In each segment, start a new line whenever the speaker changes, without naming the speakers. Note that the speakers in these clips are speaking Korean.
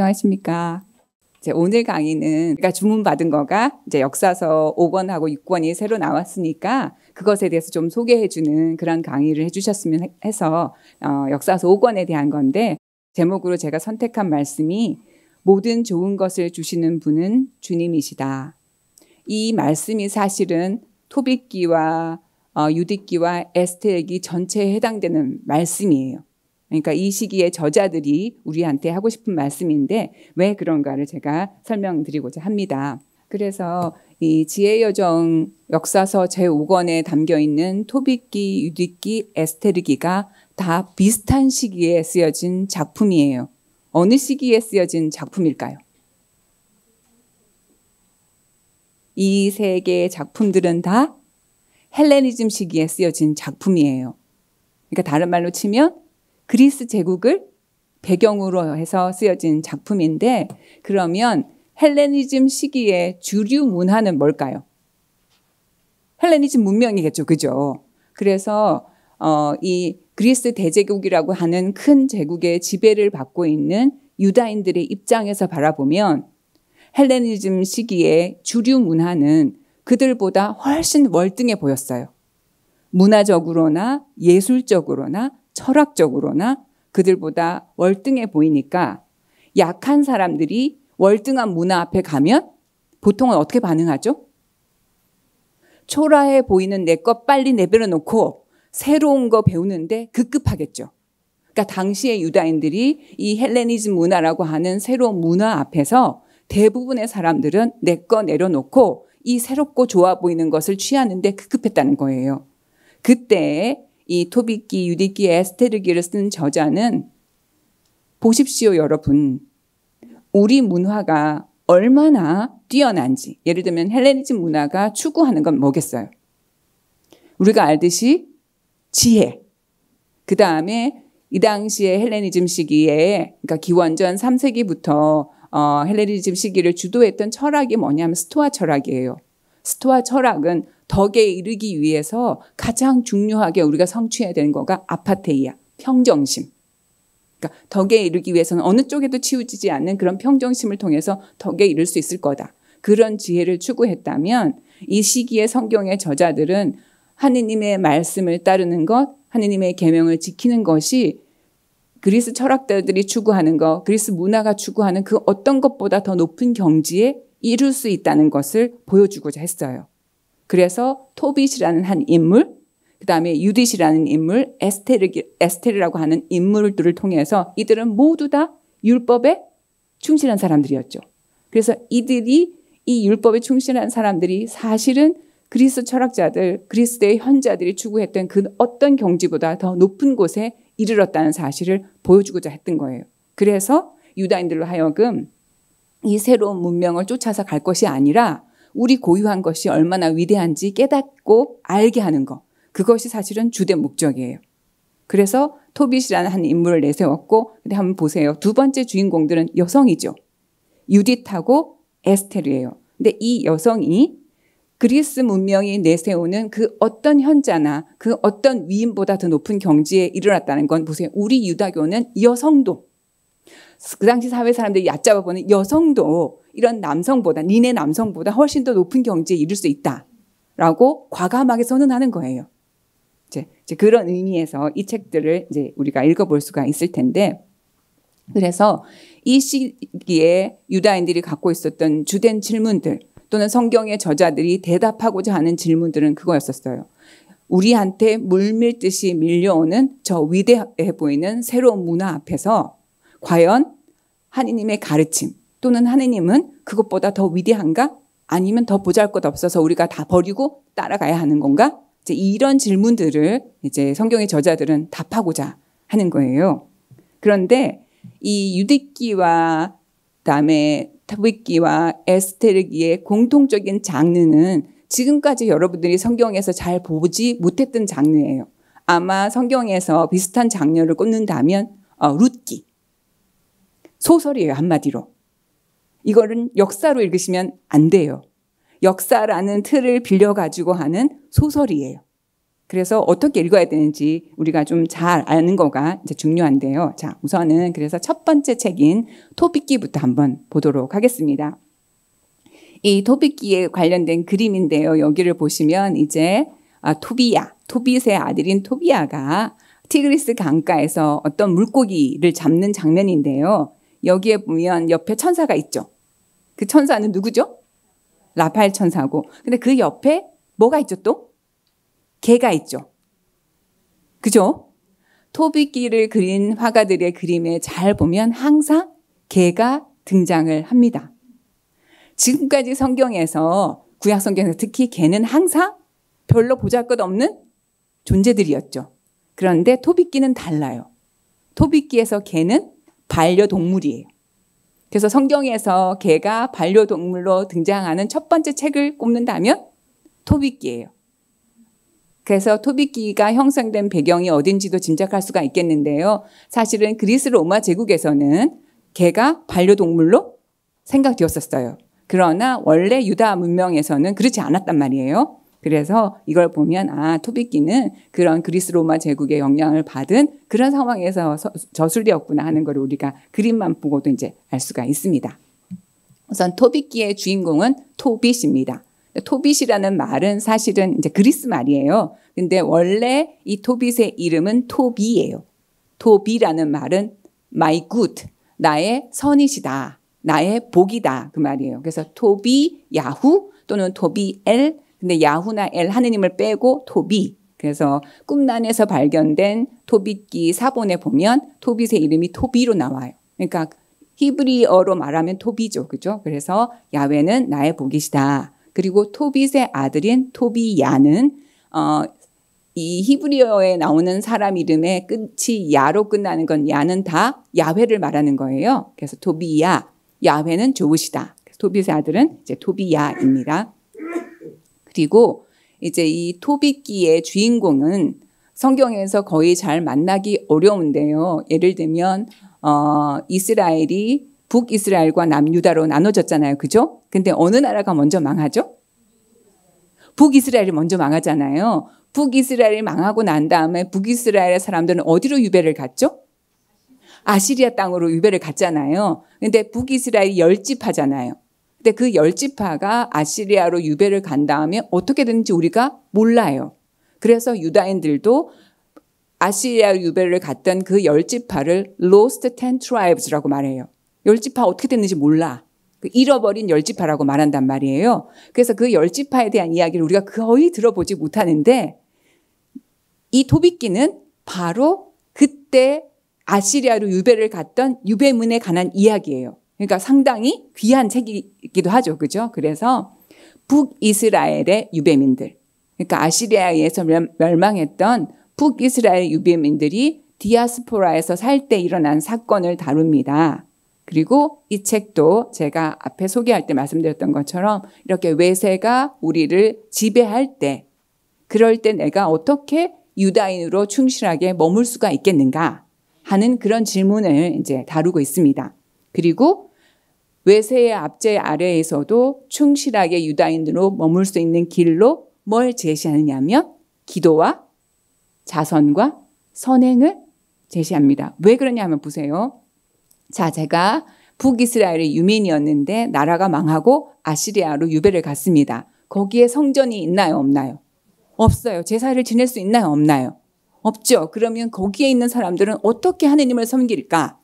안녕하십니까. 이제 오늘 강의는 그러니까 주문받은 거가 이제 역사서 5권하고 6권이 새로 나왔으니까 그것에 대해서 좀 소개해주는 그런 강의를 해주셨으면 해서 어, 역사서 5권에 대한 건데 제목으로 제가 선택한 말씀이 모든 좋은 것을 주시는 분은 주님이시다. 이 말씀이 사실은 토빗기와 어, 유디기와 에스테에기 전체에 해당되는 말씀이에요. 그러니까 이 시기에 저자들이 우리한테 하고 싶은 말씀인데 왜 그런가를 제가 설명드리고자 합니다. 그래서 이 지혜 여정 역사서 제5권에 담겨 있는 토비기, 유디기, 에스테르기가 다 비슷한 시기에 쓰여진 작품이에요. 어느 시기에 쓰여진 작품일까요? 이 세 개의 작품들은 다 헬레니즘 시기에 쓰여진 작품이에요. 그러니까 다른 말로 치면 그리스 제국을 배경으로 해서 쓰여진 작품인데 그러면 헬레니즘 시기의 주류 문화는 뭘까요? 헬레니즘 문명이겠죠. 그죠? 그래서 어, 이 그리스 대제국이라고 하는 큰 제국의 지배를 받고 있는 유다인들의 입장에서 바라보면 헬레니즘 시기의 주류 문화는 그들보다 훨씬 월등해 보였어요. 문화적으로나 예술적으로나 철학적으로나 그들보다 월등해 보이니까 약한 사람들이 월등한 문화 앞에 가면 보통은 어떻게 반응하죠? 초라해 보이는 내 것 빨리 내버려 놓고 새로운 거 배우는데 급급하겠죠. 그러니까 당시의 유다인들이 이 헬레니즘 문화라고 하는 새로운 문화 앞에서 대부분의 사람들은 내 거 내려놓고 이 새롭고 좋아 보이는 것을 취하는데 급급했다는 거예요. 그때 이 토비기, 유디기, 에스테르기를 쓴 저자는 보십시오, 여러분. 우리 문화가 얼마나 뛰어난지. 예를 들면 헬레니즘 문화가 추구하는 건 뭐겠어요? 우리가 알듯이 지혜. 그 다음에 이 당시에 헬레니즘 시기에, 그러니까 기원전 3세기부터 어, 헬레니즘 시기를 주도했던 철학이 뭐냐면 스토아 철학이에요. 스토아 철학은 덕에 이르기 위해서 가장 중요하게 우리가 성취해야 되는 거가 아파테이야, 평정심. 그러니까 덕에 이르기 위해서는 어느 쪽에도 치우치지 않는 그런 평정심을 통해서 덕에 이를 수 있을 거다. 그런 지혜를 추구했다면 이 시기의 성경의 저자들은 하느님의 말씀을 따르는 것, 하느님의 계명을 지키는 것이 그리스 철학자들이 추구하는 것, 그리스 문화가 추구하는 그 어떤 것보다 더 높은 경지에 이룰 수 있다는 것을 보여주고자 했어요. 그래서 토빗이라는 한 인물, 그 다음에 유딧이라는 인물, 에스테르라고 에스테 하는 인물들을 통해서 이들은 모두 다 율법에 충실한 사람들이었죠. 그래서 이들이 이 율법에 충실한 사람들이 사실은 그리스 철학자들, 그리스의 현자들이 추구했던 그 어떤 경지보다 더 높은 곳에 이르렀다는 사실을 보여주고자 했던 거예요. 그래서 유다인들로 하여금 이 새로운 문명을 쫓아서 갈 것이 아니라 우리 고유한 것이 얼마나 위대한지 깨닫고 알게 하는 것. 그것이 사실은 주된 목적이에요. 그래서 토빗이라는 한 인물을 내세웠고, 근데 한번 보세요. 두 번째 주인공들은 여성이죠. 유디타고 에스테르예요. 근데 이 여성이 그리스 문명이 내세우는 그 어떤 현자나 그 어떤 위인보다 더 높은 경지에 이르렀다는 건 보세요. 우리 유다교는 여성도 그 당시 사회 사람들이 얕잡아 보는 여성도 이런 남성보다 니네 남성보다 훨씬 더 높은 경지에 이를 수 있다라고 과감하게 선언하는 거예요. 이제, 이제 그런 의미에서 이 책들을 이제 우리가 읽어볼 수가 있을 텐데 그래서 이 시기에 유다인들이 갖고 있었던 주된 질문들 또는 성경의 저자들이 대답하고자 하는 질문들은 그거였었어요. 우리한테 물밀듯이 밀려오는 저 위대해 보이는 새로운 문화 앞에서 과연 하느님의 가르침 또는 하느님은 그것보다 더 위대한가? 아니면 더 보잘 것 없어서 우리가 다 버리고 따라가야 하는 건가? 이제 이런 질문들을 이제 성경의 저자들은 답하고자 하는 거예요. 그런데 이유대기와 다음에 타부기와 에스테르기의 공통적인 장르는 지금까지 여러분들이 성경에서 잘 보지 못했던 장르예요. 아마 성경에서 비슷한 장르를 꼽는다면 어, 룻기 소설이에요, 한마디로. 이거는 역사로 읽으시면 안 돼요. 역사라는 틀을 빌려가지고 하는 소설이에요. 그래서 어떻게 읽어야 되는지 우리가 좀 잘 아는 거가 이제 중요한데요. 자, 우선은 그래서 첫 번째 책인 토비끼부터 한번 보도록 하겠습니다. 이 토비끼에 관련된 그림인데요. 여기를 보시면 이제 아, 토비야, 토빗의 아들인 토비야가 티그리스 강가에서 어떤 물고기를 잡는 장면인데요. 여기에 보면 옆에 천사가 있죠. 그 천사는 누구죠? 라파엘 천사고. 근데 그 옆에 뭐가 있죠 또? 개가 있죠. 그죠? 토비끼를 그린 화가들의 그림에 잘 보면 항상 개가 등장을 합니다. 지금까지 성경에서 구약 성경에서 특히 개는 항상 별로 보잘것없는 존재들이었죠. 그런데 토비끼는 달라요. 토비끼에서 개는 반려동물이에요. 그래서 성경에서 개가 반려동물로 등장하는 첫 번째 책을 꼽는다면 토비끼예요 그래서 토비끼가 형성된 배경이 어딘지도 짐작할 수가 있겠는데요. 사실은 그리스 로마 제국에서는 개가 반려동물로 생각되었었어요. 그러나 원래 유다 문명에서는 그렇지 않았단 말이에요. 그래서 이걸 보면 아 토비끼는 그런 그리스 로마 제국의 영향을 받은 그런 상황에서 서, 저술되었구나 하는 걸 우리가 그림만 보고도 이제 알 수가 있습니다. 우선 토비끼의 주인공은 토빗입니다. 토빗이라는 말은 사실은 이제 그리스 말이에요. 근데 원래 이 토빗의 이름은 토비예요. 토비라는 말은 my good, 나의 선이시다, 나의 복이다 그 말이에요. 그래서 토비 야후 또는 토비 엘 근데 야후나 엘 하느님을 빼고 토비 그래서 꿈난에서 발견된 토비기 사본에 보면 토빗의 이름이 토비로 나와요. 그러니까 히브리어로 말하면 토비죠. 그죠? 그래서 야외는 나의 복이시다. 그리고 토빗의 아들인 토비야는 어, 이 히브리어에 나오는 사람 이름의 끝이 야로 끝나는 건 야는 다야외를 말하는 거예요. 그래서 토비야, 야외는 좋으시다. 토빗의 아들은 이제 토비야입니다. 그리고 이제 이 토비끼의 주인공은 성경에서 거의 잘 만나기 어려운데요. 예를 들면 어, 이스라엘이 북이스라엘과 남유다로 나눠졌잖아요. 그죠? 근데 어느 나라가 먼저 망하죠? 북이스라엘이 먼저 망하잖아요. 북이스라엘이 망하고 난 다음에 북이스라엘 의 사람들은 어디로 유배를 갔죠? 아시리아 땅으로 유배를 갔잖아요. 근데 북이스라엘이 열집하잖아요. 근데 그열 지파가 아시리아로 유배를 간 다음에 어떻게 되는지 우리가 몰라요. 그래서 유다인들도 아시리아 유배를 갔던 그열 지파를 lost ten tribes라고 말해요. 열 지파 어떻게 됐는지 몰라. 그 잃어버린 열지파라고 말한단 말이에요. 그래서 그 열지파에 대한 이야기를 우리가 거의 들어보지 못하는데 이 도비끼는 바로 그때 아시리아로 유배를 갔던 유배문에 관한 이야기예요. 그러니까 상당히 귀한 책이기도 하죠. 그죠? 그래서 북이스라엘의 유배민들. 그러니까 아시리아에 서 멸망했던 북이스라엘 유배민들이 디아스포라에서 살 때 일어난 사건을 다룹니다. 그리고 이 책도 제가 앞에 소개할 때 말씀드렸던 것처럼 이렇게 외세가 우리를 지배할 때 그럴 때 내가 어떻게 유다인으로 충실하게 머물 수가 있겠는가 하는 그런 질문을 이제 다루고 있습니다. 그리고 외세의 압제 아래에서도 충실하게 유다인으로 머물 수 있는 길로 뭘 제시하느냐면 기도와 자선과 선행을 제시합니다. 왜 그러냐면 보세요. 자, 제가 북이스라엘의 유민이었는데 나라가 망하고 아시리아로 유배를 갔습니다. 거기에 성전이 있나요, 없나요? 없어요. 제사를 지낼 수 있나요, 없나요? 없죠. 그러면 거기에 있는 사람들은 어떻게 하느님을 섬길까?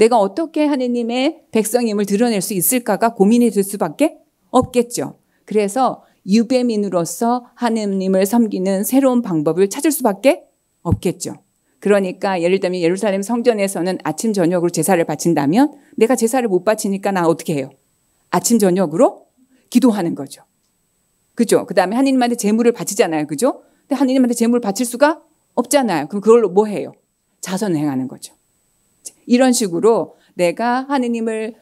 내가 어떻게 하느님의 백성임을 드러낼 수 있을까가 고민이 될 수밖에 없겠죠. 그래서 유배민으로서 하느님을 섬기는 새로운 방법을 찾을 수밖에 없겠죠. 그러니까 예를 들면 예루살렘 성전에서는 아침 저녁으로 제사를 바친다면 내가 제사를 못 바치니까 나 어떻게 해요? 아침 저녁으로 기도하는 거죠. 그죠? 그다음에 하느님한테 제물을 바치잖아요. 그죠? 근데 하느님한테 제물을 바칠 수가 없잖아요. 그럼 그걸로 뭐 해요? 자선 을 행하는 거죠. 이런 식으로 내가 하느님을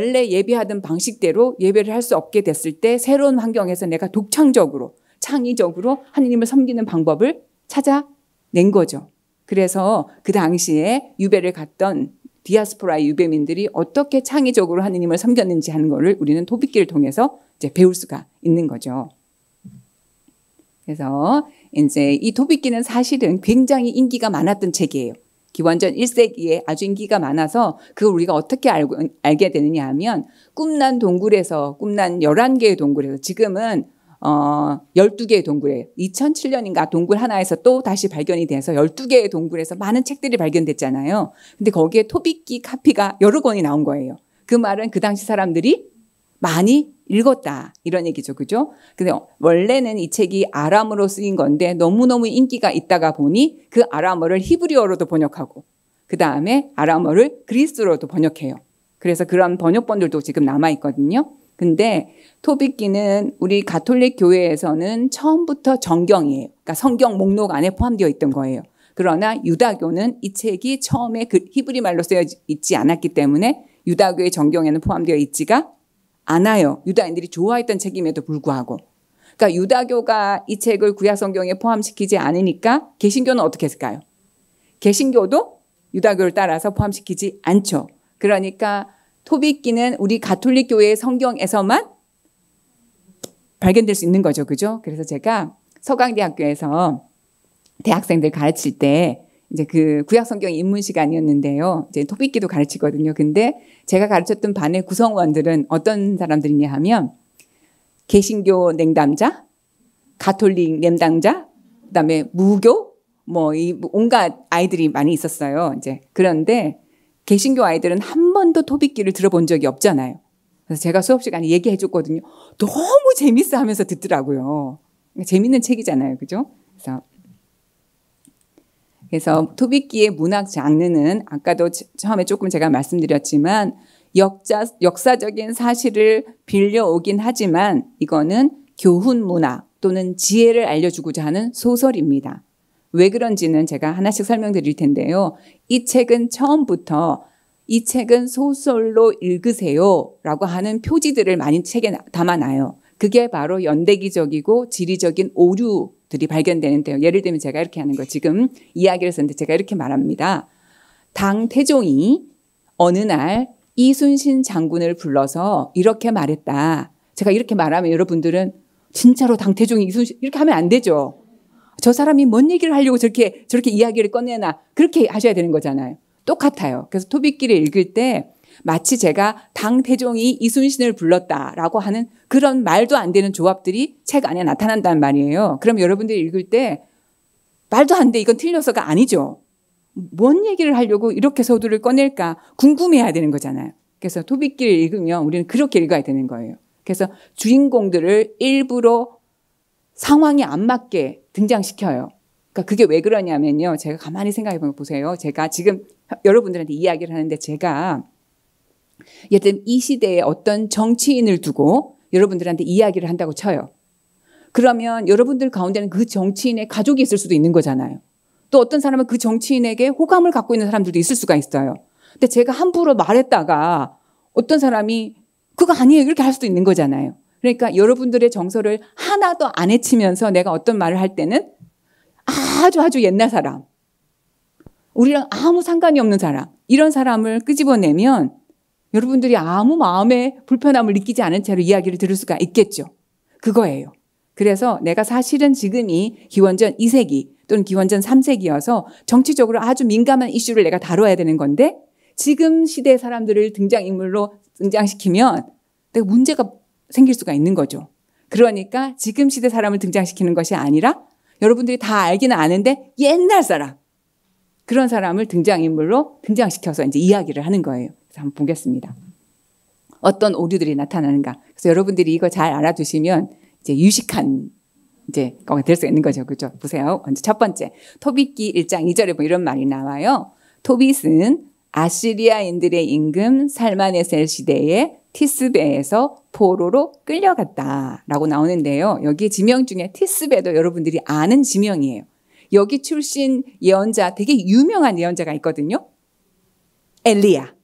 원래 예배하던 방식대로 예배를 할 수 없게 됐을 때 새로운 환경에서 내가 독창적으로 창의적으로 하느님을 섬기는 방법을 찾아낸 거죠. 그래서 그 당시에 유배를 갔던 디아스포라의 유배민들이 어떻게 창의적으로 하느님을 섬겼는지 하는 것을 우리는 토비기를 통해서 이제 배울 수가 있는 거죠. 그래서 이제 이 토비기는 사실은 굉장히 인기가 많았던 책이에요. 기원전 1세기에 아주 인기가 많아서 그걸 우리가 어떻게 알고, 알게 되느냐 하면 꿈난 동굴에서 꿈난 11개의 동굴에서 지금은 어, 12개의 동굴에 2007년인가 동굴 하나에서 또 다시 발견이 돼서 12개의 동굴에서 많은 책들이 발견됐잖아요. 근데 거기에 토비끼 카피가 여러 권이 나온 거예요. 그 말은 그 당시 사람들이 많이 읽었다. 이런 얘기죠. 그죠? 근데 원래는 이 책이 아람으로 쓰인 건데 너무너무 인기가 있다가 보니 그 아람어를 히브리어로도 번역하고 그 다음에 아람어를 그리스로도 번역해요. 그래서 그런 번역본들도 지금 남아 있거든요. 근데 토비끼는 우리 가톨릭 교회에서는 처음부터 정경이에요. 그러니까 성경 목록 안에 포함되어 있던 거예요. 그러나 유다교는 이 책이 처음에 그 히브리 말로 쓰여 있지 않았기 때문에 유다교의 정경에는 포함되어 있지가 않아요. 유다인들이 좋아했던 책임에도 불구하고. 그러니까 유다교가 이 책을 구약 성경에 포함시키지 않으니까 개신교는 어떻게 했을까요? 개신교도 유다교를 따라서 포함시키지 않죠. 그러니까 토비기는 우리 가톨릭 교회의 성경에서만 발견될 수 있는 거죠. 그죠? 그래서 제가 서강대학교에서 대학생들 가르칠 때 이제 그 구약 성경 입문 시간이었는데요. 이제 토비기도 가르치거든요. 근데 제가 가르쳤던 반의 구성원들은 어떤 사람들이냐 하면 개신교 냉담자, 가톨릭 냉담자, 그다음에 무교 뭐이 온갖 아이들이 많이 있었어요. 이제 그런데 개신교 아이들은 한 번도 토비끼를 들어본 적이 없잖아요. 그래서 제가 수업 시간에 얘기해 줬거든요. 너무 재밌어 하면서 듣더라고요. 재밌는 책이잖아요. 그죠? 그래서 그래서 토비키의 문학 장르는 아까도 처음에 조금 제가 말씀드렸지만 역자, 역사적인 사실을 빌려오긴 하지만 이거는 교훈 문학 또는 지혜를 알려주고자 하는 소설입니다. 왜 그런지는 제가 하나씩 설명드릴 텐데요. 이 책은 처음부터 이 책은 소설로 읽으세요 라고 하는 표지들을 많이 책에 담아놔요. 그게 바로 연대기적이고 지리적인 오류 들이 발견되는데요. 예를 들면 제가 이렇게 하는 거 지금 이야기를 썼는데 제가 이렇게 말합니다. 당 태종이 어느 날 이순신 장군을 불러서 이렇게 말했다. 제가 이렇게 말하면 여러분들은 진짜로 당 태종이 이순신 이렇게 하면 안 되죠. 저 사람이 뭔 얘기를 하려고 저렇게 저렇게 이야기를 꺼내나 그렇게 하셔야 되는 거잖아요. 똑같아요. 그래서 토비끼리 읽을 때 마치 제가 당 태종이 이순신을 불렀다라고 하는 그런 말도 안 되는 조합들이 책 안에 나타난단 말이에요. 그럼 여러분들이 읽을 때 말도 안 돼. 이건 틀려서가 아니죠. 뭔 얘기를 하려고 이렇게 서두를 꺼낼까 궁금해야 되는 거잖아요. 그래서 토비기를 읽으면 우리는 그렇게 읽어야 되는 거예요. 그래서 주인공들을 일부러 상황이 안 맞게 등장시켜요. 그러니까 그게 왜 그러냐면요. 제가 가만히 생각해 보세요. 제가 지금 여러분들한테 이야기를 하는데 제가 예를 이 시대에 어떤 정치인을 두고 여러분들한테 이야기를 한다고 쳐요. 그러면 여러분들 가운데는 그 정치인의 가족이 있을 수도 있는 거잖아요. 또 어떤 사람은 그 정치인에게 호감을 갖고 있는 사람들도 있을 수가 있어요. 근데 제가 함부로 말했다가 어떤 사람이 그거 아니에요. 이렇게 할 수도 있는 거잖아요. 그러니까 여러분들의 정서를 하나도 안 해치면서 내가 어떤 말을 할 때는 아주 아주 옛날 사람, 우리랑 아무 상관이 없는 사람, 이런 사람을 끄집어내면 여러분들이 아무 마음의 불편함을 느끼지 않은 채로 이야기를 들을 수가 있겠죠. 그거예요. 그래서 내가 사실은 지금이 기원전 2세기 또는 기원전 3세기여서 정치적으로 아주 민감한 이슈를 내가 다뤄야 되는 건데 지금 시대 사람들을 등장인물로 등장시키면 내가 문제가 생길 수가 있는 거죠. 그러니까 지금 시대 사람을 등장시키는 것이 아니라 여러분들이 다 알기는 아는데 옛날 사람. 그런 사람을 등장인물로 등장시켜서 이제 이야기를 하는 거예요. 한번 보겠습니다. 어떤 오류들이 나타나는가. 그래서 여러분들이 이거 잘 알아두시면 이제 유식한 이제 거가 될 수 있는 거죠. 그죠? 보세요. 먼저 첫 번째. 토빗기 1장 2절에 보면 뭐 이런 말이 나와요. 토빗은 아시리아인들의 임금 살마네셀 시대에 티스베에서 포로로 끌려갔다라고 나오는데요. 여기 지명 중에 티스베도 여러분들이 아는 지명이에요. 여기 출신 예언자 되게 유명한 예언자가 있거든요. 엘리야.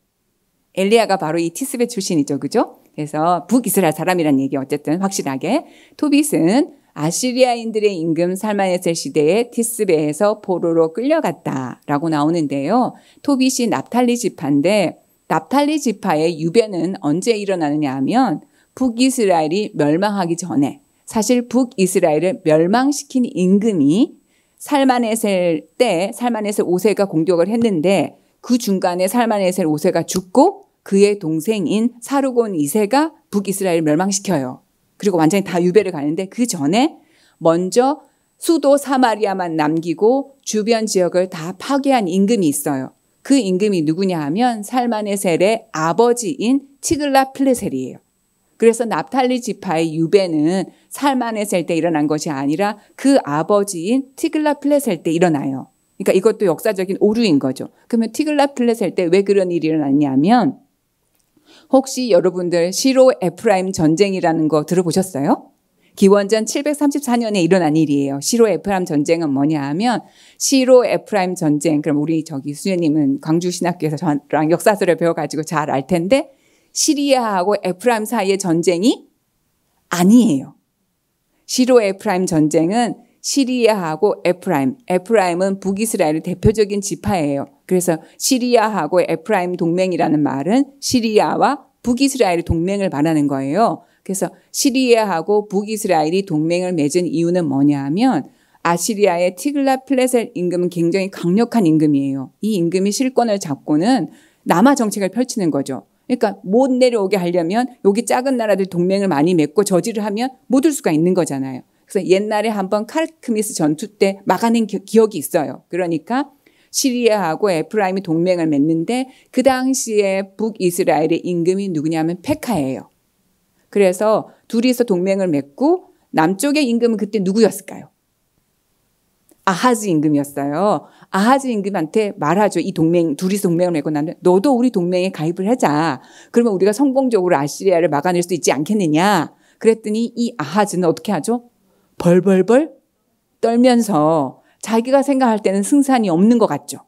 엘리야가 바로 이티스베 출신이죠. 그죠? 그래서 북이스라엘 사람이란 얘기 어쨌든 확실하게 토빗은 아시리아인들의 임금 살마네셀 시대에 티스베에서 포로로 끌려갔다라고 나오는데요. 토빗이 납탈리 지파인데 납탈리 지파의 유배는 언제 일어나느냐 하면 북이스라엘이 멸망하기 전에 사실 북이스라엘을 멸망시킨 임금이 살마네셀 때 살마네셀 5세가 공격을 했는데 그 중간에 살만에셀 5세가 죽고 그의 동생인 사르곤 2세가 북이스라엘 을 멸망시켜요. 그리고 완전히 다 유배를 가는데 그 전에 먼저 수도 사마리아만 남기고 주변 지역을 다 파괴한 임금이 있어요. 그 임금이 누구냐 하면 살만에셀의 아버지인 치글라 플레셀이에요. 그래서 납탈리 지파의 유배는 살만에셀 때 일어난 것이 아니라 그 아버지인 티글라 플레셀 때 일어나요. 그러니까 이것도 역사적인 오류인 거죠. 그러면 티글라필레셀 때왜 그런 일이 일어났냐면 혹시 여러분들 시로 에프라임 전쟁이라는 거 들어보셨어요? 기원전 734년에 일어난 일이에요. 시로 에프라임 전쟁은 뭐냐 하면 시로 에프라임 전쟁 그럼 우리 저기 수녀님은 광주 신학교에서 저랑 역사서를 배워가지고 잘 알 텐데 시리아하고 에프라임 사이의 전쟁이 아니에요. 시로 에프라임 전쟁은 시리아하고 에프라임. 에프라임은 북이스라엘의 대표적인 지파예요. 그래서 시리아하고 에프라임 동맹이라는 말은 시리아와 북이스라엘의 동맹을 말하는 거예요. 그래서 시리아하고 북이스라엘이 동맹을 맺은 이유는 뭐냐 하면 아시리아의 티글라 플레셀 임금은 굉장히 강력한 임금이에요. 이 임금이 실권을 잡고는 남하 정책을 펼치는 거죠. 그러니까 못 내려오게 하려면 여기 작은 나라들 동맹을 많이 맺고 저지를 하면 못 올 수가 있는 거잖아요. 그래서 옛날에 한번 칼크미스 전투 때 막아낸 기, 억이 있어요. 그러니까 시리아하고 에프라임이 동맹을 맺는데 그 당시에 북이스라엘의 임금이 누구냐면 페카예요. 그래서 둘이서 동맹을 맺고 남쪽의 임금은 그때 누구였을까요? 아하즈 임금이었어요. 아하즈 임금한테 말하죠. 이 동맹, 둘이서 동맹을 맺고 나면 너도 우리 동맹에 가입을 하자. 그러면 우리가 성공적으로 아시리아를 막아낼 수 있지 않겠느냐. 그랬더니 이 아하즈는 어떻게 하죠? 벌벌벌 떨면서 자기가 생각할 때는 승산이 없는 것 같죠.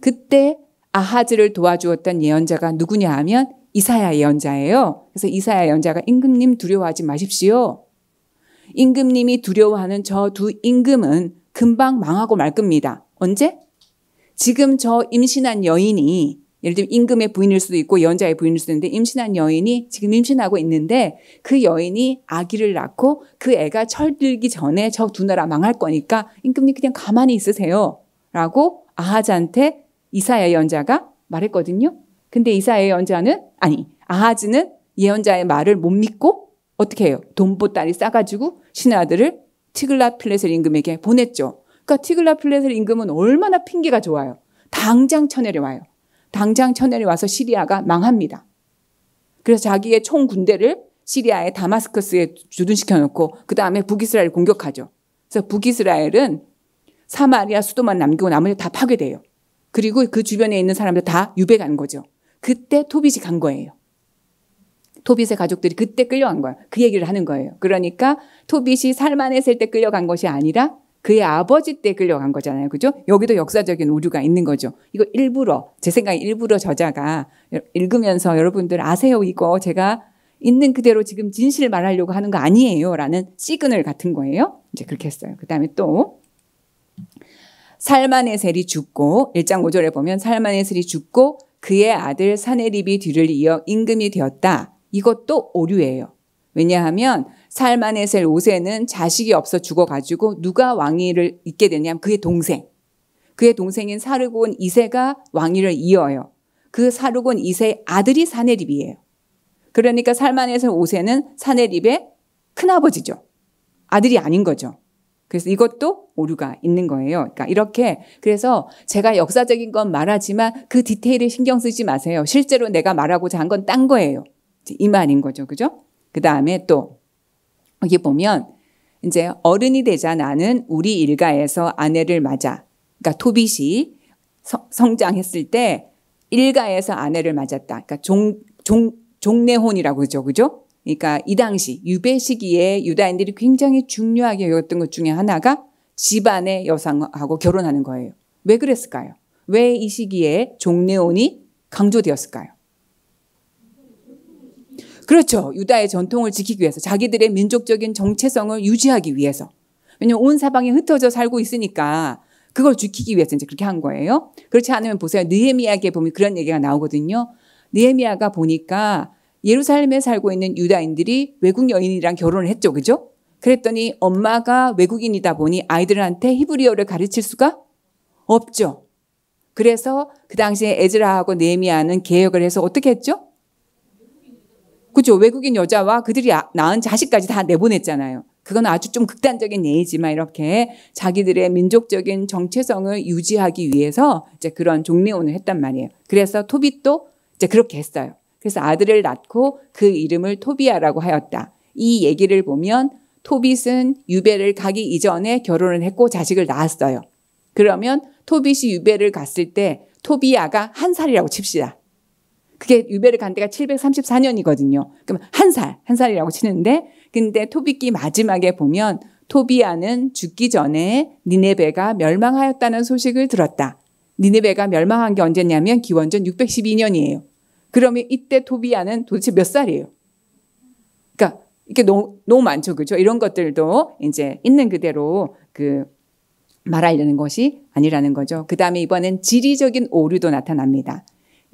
그때 아하즈를 도와주었던 예언자가 누구냐 하면 이사야 예언자예요. 그래서 이사야 예언자가 임금님 두려워하지 마십시오. 임금님이 두려워하는 저 두 임금은 금방 망하고 말 겁니다. 언제? 지금 저 임신한 여인이 예를 들면 임금의 부인일 수도 있고 연자의 부인일 수도 있는데 임신한 여인이 지금 임신하고 있는데 그 여인이 아기를 낳고 그 애가 철들기 전에 저 두 나라 망할 거니까 임금님 그냥 가만히 있으세요. 라고 아하자한테 이사야 연자가 말했거든요. 근데 이사야 연자는 아니 아하즈는 예언자의 말을 못 믿고 어떻게 해요? 돈보따리 싸가지고 신하들을 티글라필레셀 임금에게 보냈죠. 그러니까 티글라필레셀 임금은 얼마나 핑계가 좋아요. 당장 쳐내려와요. 당장 천연이 와서 시리아가 망합니다. 그래서 자기의 총 군대를 시리아의 다마스커스에 주둔시켜 놓고 그 다음에 북이스라엘 을 공격하죠. 그래서 북이스라엘은 사마리아 수도만 남기고 나머지 다 파괴돼요. 그리고 그 주변에 있는 사람들 다 유배 간 거죠. 그때 토빗이 간 거예요. 토빗의 가족들이 그때 끌려간 거예요. 그 얘기를 하는 거예요. 그러니까 토빗이 살만했을 때 끌려간 것이 아니라 그의 아버지 때 끌려간 거잖아요. 그죠? 여기도 역사적인 오류가 있는 거죠. 이거 일부러, 제 생각에 일부러 저자가 읽으면서 여러분들 아세요? 이거 제가 있는 그대로 지금 진실 말하려고 하는 거 아니에요. 라는 시그널 같은 거예요. 이제 그렇게 했어요. 그 다음에 또, 살만의셀이 죽고, 1장 5절에 보면 살만의셀이 죽고 그의 아들 사네립이 뒤를 이어 임금이 되었다. 이것도 오류예요. 왜냐하면 살만에셀 5세는 자식이 없어 죽어가지고 누가 왕위를 잇게 되냐면 그의 동생. 그의 동생인 사르곤 2세가 왕위를 이어요. 그 사르곤 2세의 아들이 사네립이에요. 그러니까 살만에셀 5세는 사네립의 큰아버지죠. 아들이 아닌 거죠. 그래서 이것도 오류가 있는 거예요. 그러니까 이렇게 그래서 제가 역사적인 건 말하지만 그 디테일에 신경 쓰지 마세요. 실제로 내가 말하고자 한 건 딴 거예요. 이 말인 거죠. 그죠? 그 다음에 또 여기 보면 이제 어른이 되자 나는 우리 일가에서 아내를 맞아. 그러니까 토빗이 성장했을 때 일가에서 아내를 맞았다. 그러니까 종, 종, 종내혼이라고 그러죠. 그죠? 그러니까 이 당시 유배 시기에 유다인들이 굉장히 중요하게 여겼던 것 중에 하나가 집안의 여성하고 결혼하는 거예요. 왜 그랬을까요? 왜 이 시기에 종내혼이 강조되었을까요? 그렇죠. 유다의 전통을 지키기 위해서 자기들의 민족적인 정체성을 유지하기 위해서. 왜냐면 온 사방에 흩어져 살고 있으니까 그걸 지키기 위해서 이제 그렇게 한 거예요. 그렇지 않으면 보세요. 느헤미야기에 보면 그런 얘기가 나오거든요. 느헤미야가 보니까 예루살렘에 살고 있는 유다인들이 외국 여인이랑 결혼을 했죠. 그죠? 그랬더니 엄마가 외국인이다 보니 아이들한테 히브리어를 가르칠 수가 없죠. 그래서 그 당시에 에즈라하고 네헤미아는 개혁을 해서 어떻게 했죠? 그죠? 외국인 여자와 그들이 아, 낳은 자식까지 다 내보냈잖아요. 그건 아주 좀 극단적인 예이지만 이렇게 자기들의 민족적인 정체성을 유지하기 위해서 이제 그런 종례혼을 했단 말이에요. 그래서 토빗도 이제 그렇게 했어요. 그래서 아들을 낳고 그 이름을 토비아라고 하였다. 이 얘기를 보면 토빗은 유배를 가기 이전에 결혼을 했고 자식을 낳았어요. 그러면 토빗이 유배를 갔을 때 토비아가 한 살이라고 칩시다. 그게 유배를 간때가 734년이거든요. 그럼 한 살, 한 살이라고 치는데 근데 토비기 마지막에 보면 토비아는 죽기 전에 니네베가 멸망하였다는 소식을 들었다. 니네베가 멸망한 게 언제냐면 기원전 612년이에요. 그러면 이때 토비아는 도대체 몇 살이에요? 그러니까 이게 너무, 너무 많죠. 그죠? 이런 것들도 이제 있는 그대로 그 말하려는 것이 아니라는 거죠. 그 다음에 이번엔 지리적인 오류도 나타납니다.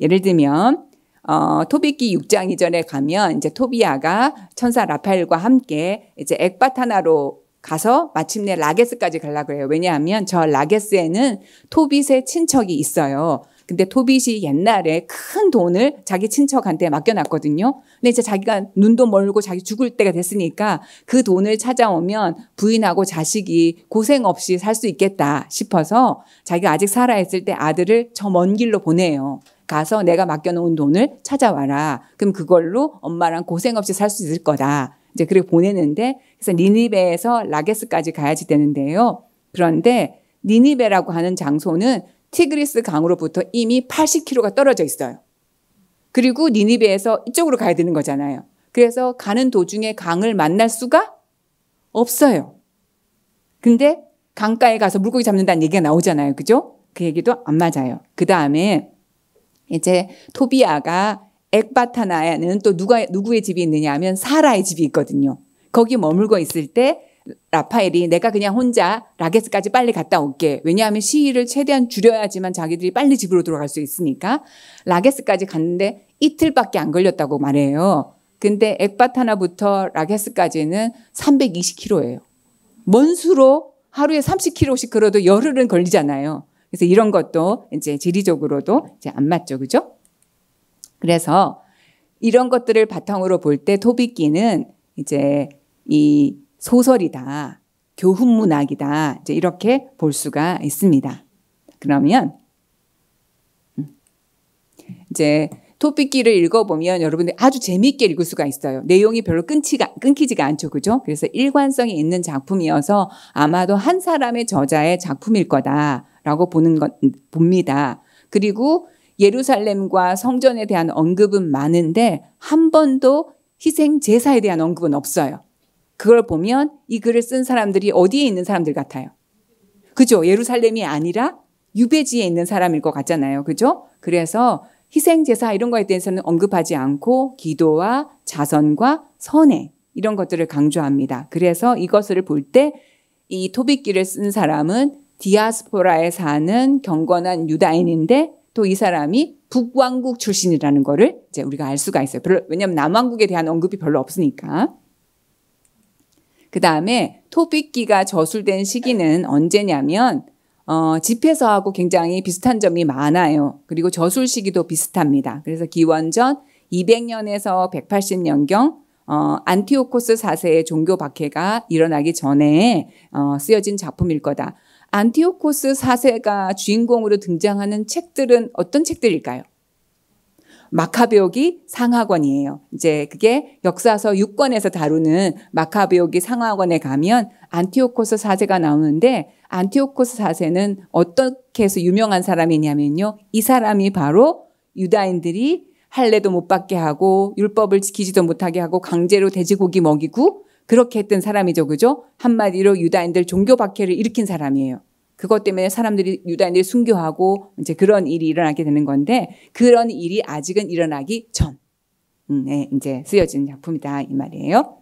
예를 들면 어, 토비기 6장 이전에 가면 이제 토비아가 천사 라파엘과 함께 이제 액바타나로 가서 마침내 라게스까지 가려고 해요. 왜냐하면 저 라게스에는 토빗의 친척이 있어요. 근데 토빗이 옛날에 큰 돈을 자기 친척한테 맡겨놨거든요. 근데 이제 자기가 눈도 멀고 자기 죽을 때가 됐으니까 그 돈을 찾아오면 부인하고 자식이 고생 없이 살 수 있겠다 싶어서 자기가 아직 살아있을 때 아들을 저 먼 길로 보내요. 가서 내가 맡겨놓은 돈을 찾아와라. 그럼 그걸로 엄마랑 고생 없이 살 수 있을 거다. 이제 그리고 보내는데 그래서 니니베에서 라게스까지 가야지 되는데요. 그런데 니니베라고 하는 장소는 티그리스 강으로부터 이미 80km가 떨어져 있어요. 그리고 니니베에서 이쪽으로 가야 되는 거잖아요. 그래서 가는 도중에 강을 만날 수가 없어요. 근데 강가에 가서 물고기 잡는다는 얘기가 나오잖아요. 그죠? 그 얘기도 안 맞아요. 그 다음에 이제 토비아가 액바타나에는 또 누가 누구의 집이 있느냐 하면 사라의 집이 있거든요. 거기 머물고 있을 때 라파엘이 내가 그냥 혼자 라게스까지 빨리 갔다 올게. 왜냐하면 시위를 최대한 줄여야지만 자기들이 빨리 집으로 들어갈수 있으니까 라게스까지 갔는데 이틀밖에 안 걸렸다고 말해요. 근데 액바타나부터 라게스까지는 320km예요. 먼 수로 하루에 30km씩 걸어도 열흘은 걸리잖아요. 그래서 이런 것도 이제 지리적으로도 이제 안 맞죠. 그죠? 그래서 이런 것들을 바탕으로 볼 때 토비끼는 이제 이 소설이다. 교훈 문학이다. 이제 이렇게 볼 수가 있습니다. 그러면 음, 이제 토픽기를 읽어보면 여러분들 아주 재미있게 읽을 수가 있어요. 내용이 별로 끊지가, 끊기지가 않죠. 그죠? 그래서 일관성이 있는 작품이어서 아마도 한 사람의 저자의 작품일 거다라고 보는 건, 봅니다. 그리고 예루살렘과 성전에 대한 언급은 많은데 한 번도 희생 제사에 대한 언급은 없어요. 그걸 보면 이 글을 쓴 사람들이 어디에 있는 사람들 같아요. 그죠? 예루살렘이 아니라 유배지에 있는 사람일 것 같잖아요. 그죠? 그래서 희생제사 이런 거에 대해서는 언급하지 않고 기도와 자선과 선해 이런 것들을 강조합니다. 그래서 이것을 볼 때 이 토빗기를 쓴 사람은 디아스포라에 사는 경건한 유다인인데 또 이 사람이 북왕국 출신이라는 거를 이제 우리가 알 수가 있어요. 별로, 왜냐하면 남왕국에 대한 언급이 별로 없으니까. 그 다음에 토빗기가 저술된 시기는 언제냐면 어, 집회서하고 굉장히 비슷한 점이 많아요. 그리고 저술 시기도 비슷합니다. 그래서 기원전 200년에서 180년경 어, 안티오코스 4세의 종교 박해가 일어나기 전에 어, 쓰여진 작품일 거다. 안티오코스 4세가 주인공으로 등장하는 책들은 어떤 책들일까요? 마카베오기상하권이에요 이제 그게 역사서 6권에서 다루는 마카베오기상하권에 가면 안티오코스 사제가 나오는데 안티오코스 사제는 어떻게 해서 유명한 사람이냐면요. 이 사람이 바로 유다인들이 할례도 못 받게 하고 율법을 지키지도 못하게 하고 강제로 돼지고기 먹이고 그렇게 했던 사람이죠. 그죠? 한마디로 유다인들 종교 박해를 일으킨 사람이에요. 그것 때문에 사람들이 유다인들이 순교하고 이제 그런 일이 일어나게 되는 건데 그런 일이 아직은 일어나기 전에 음, 이제 쓰여진 작품이다 이 말이에요.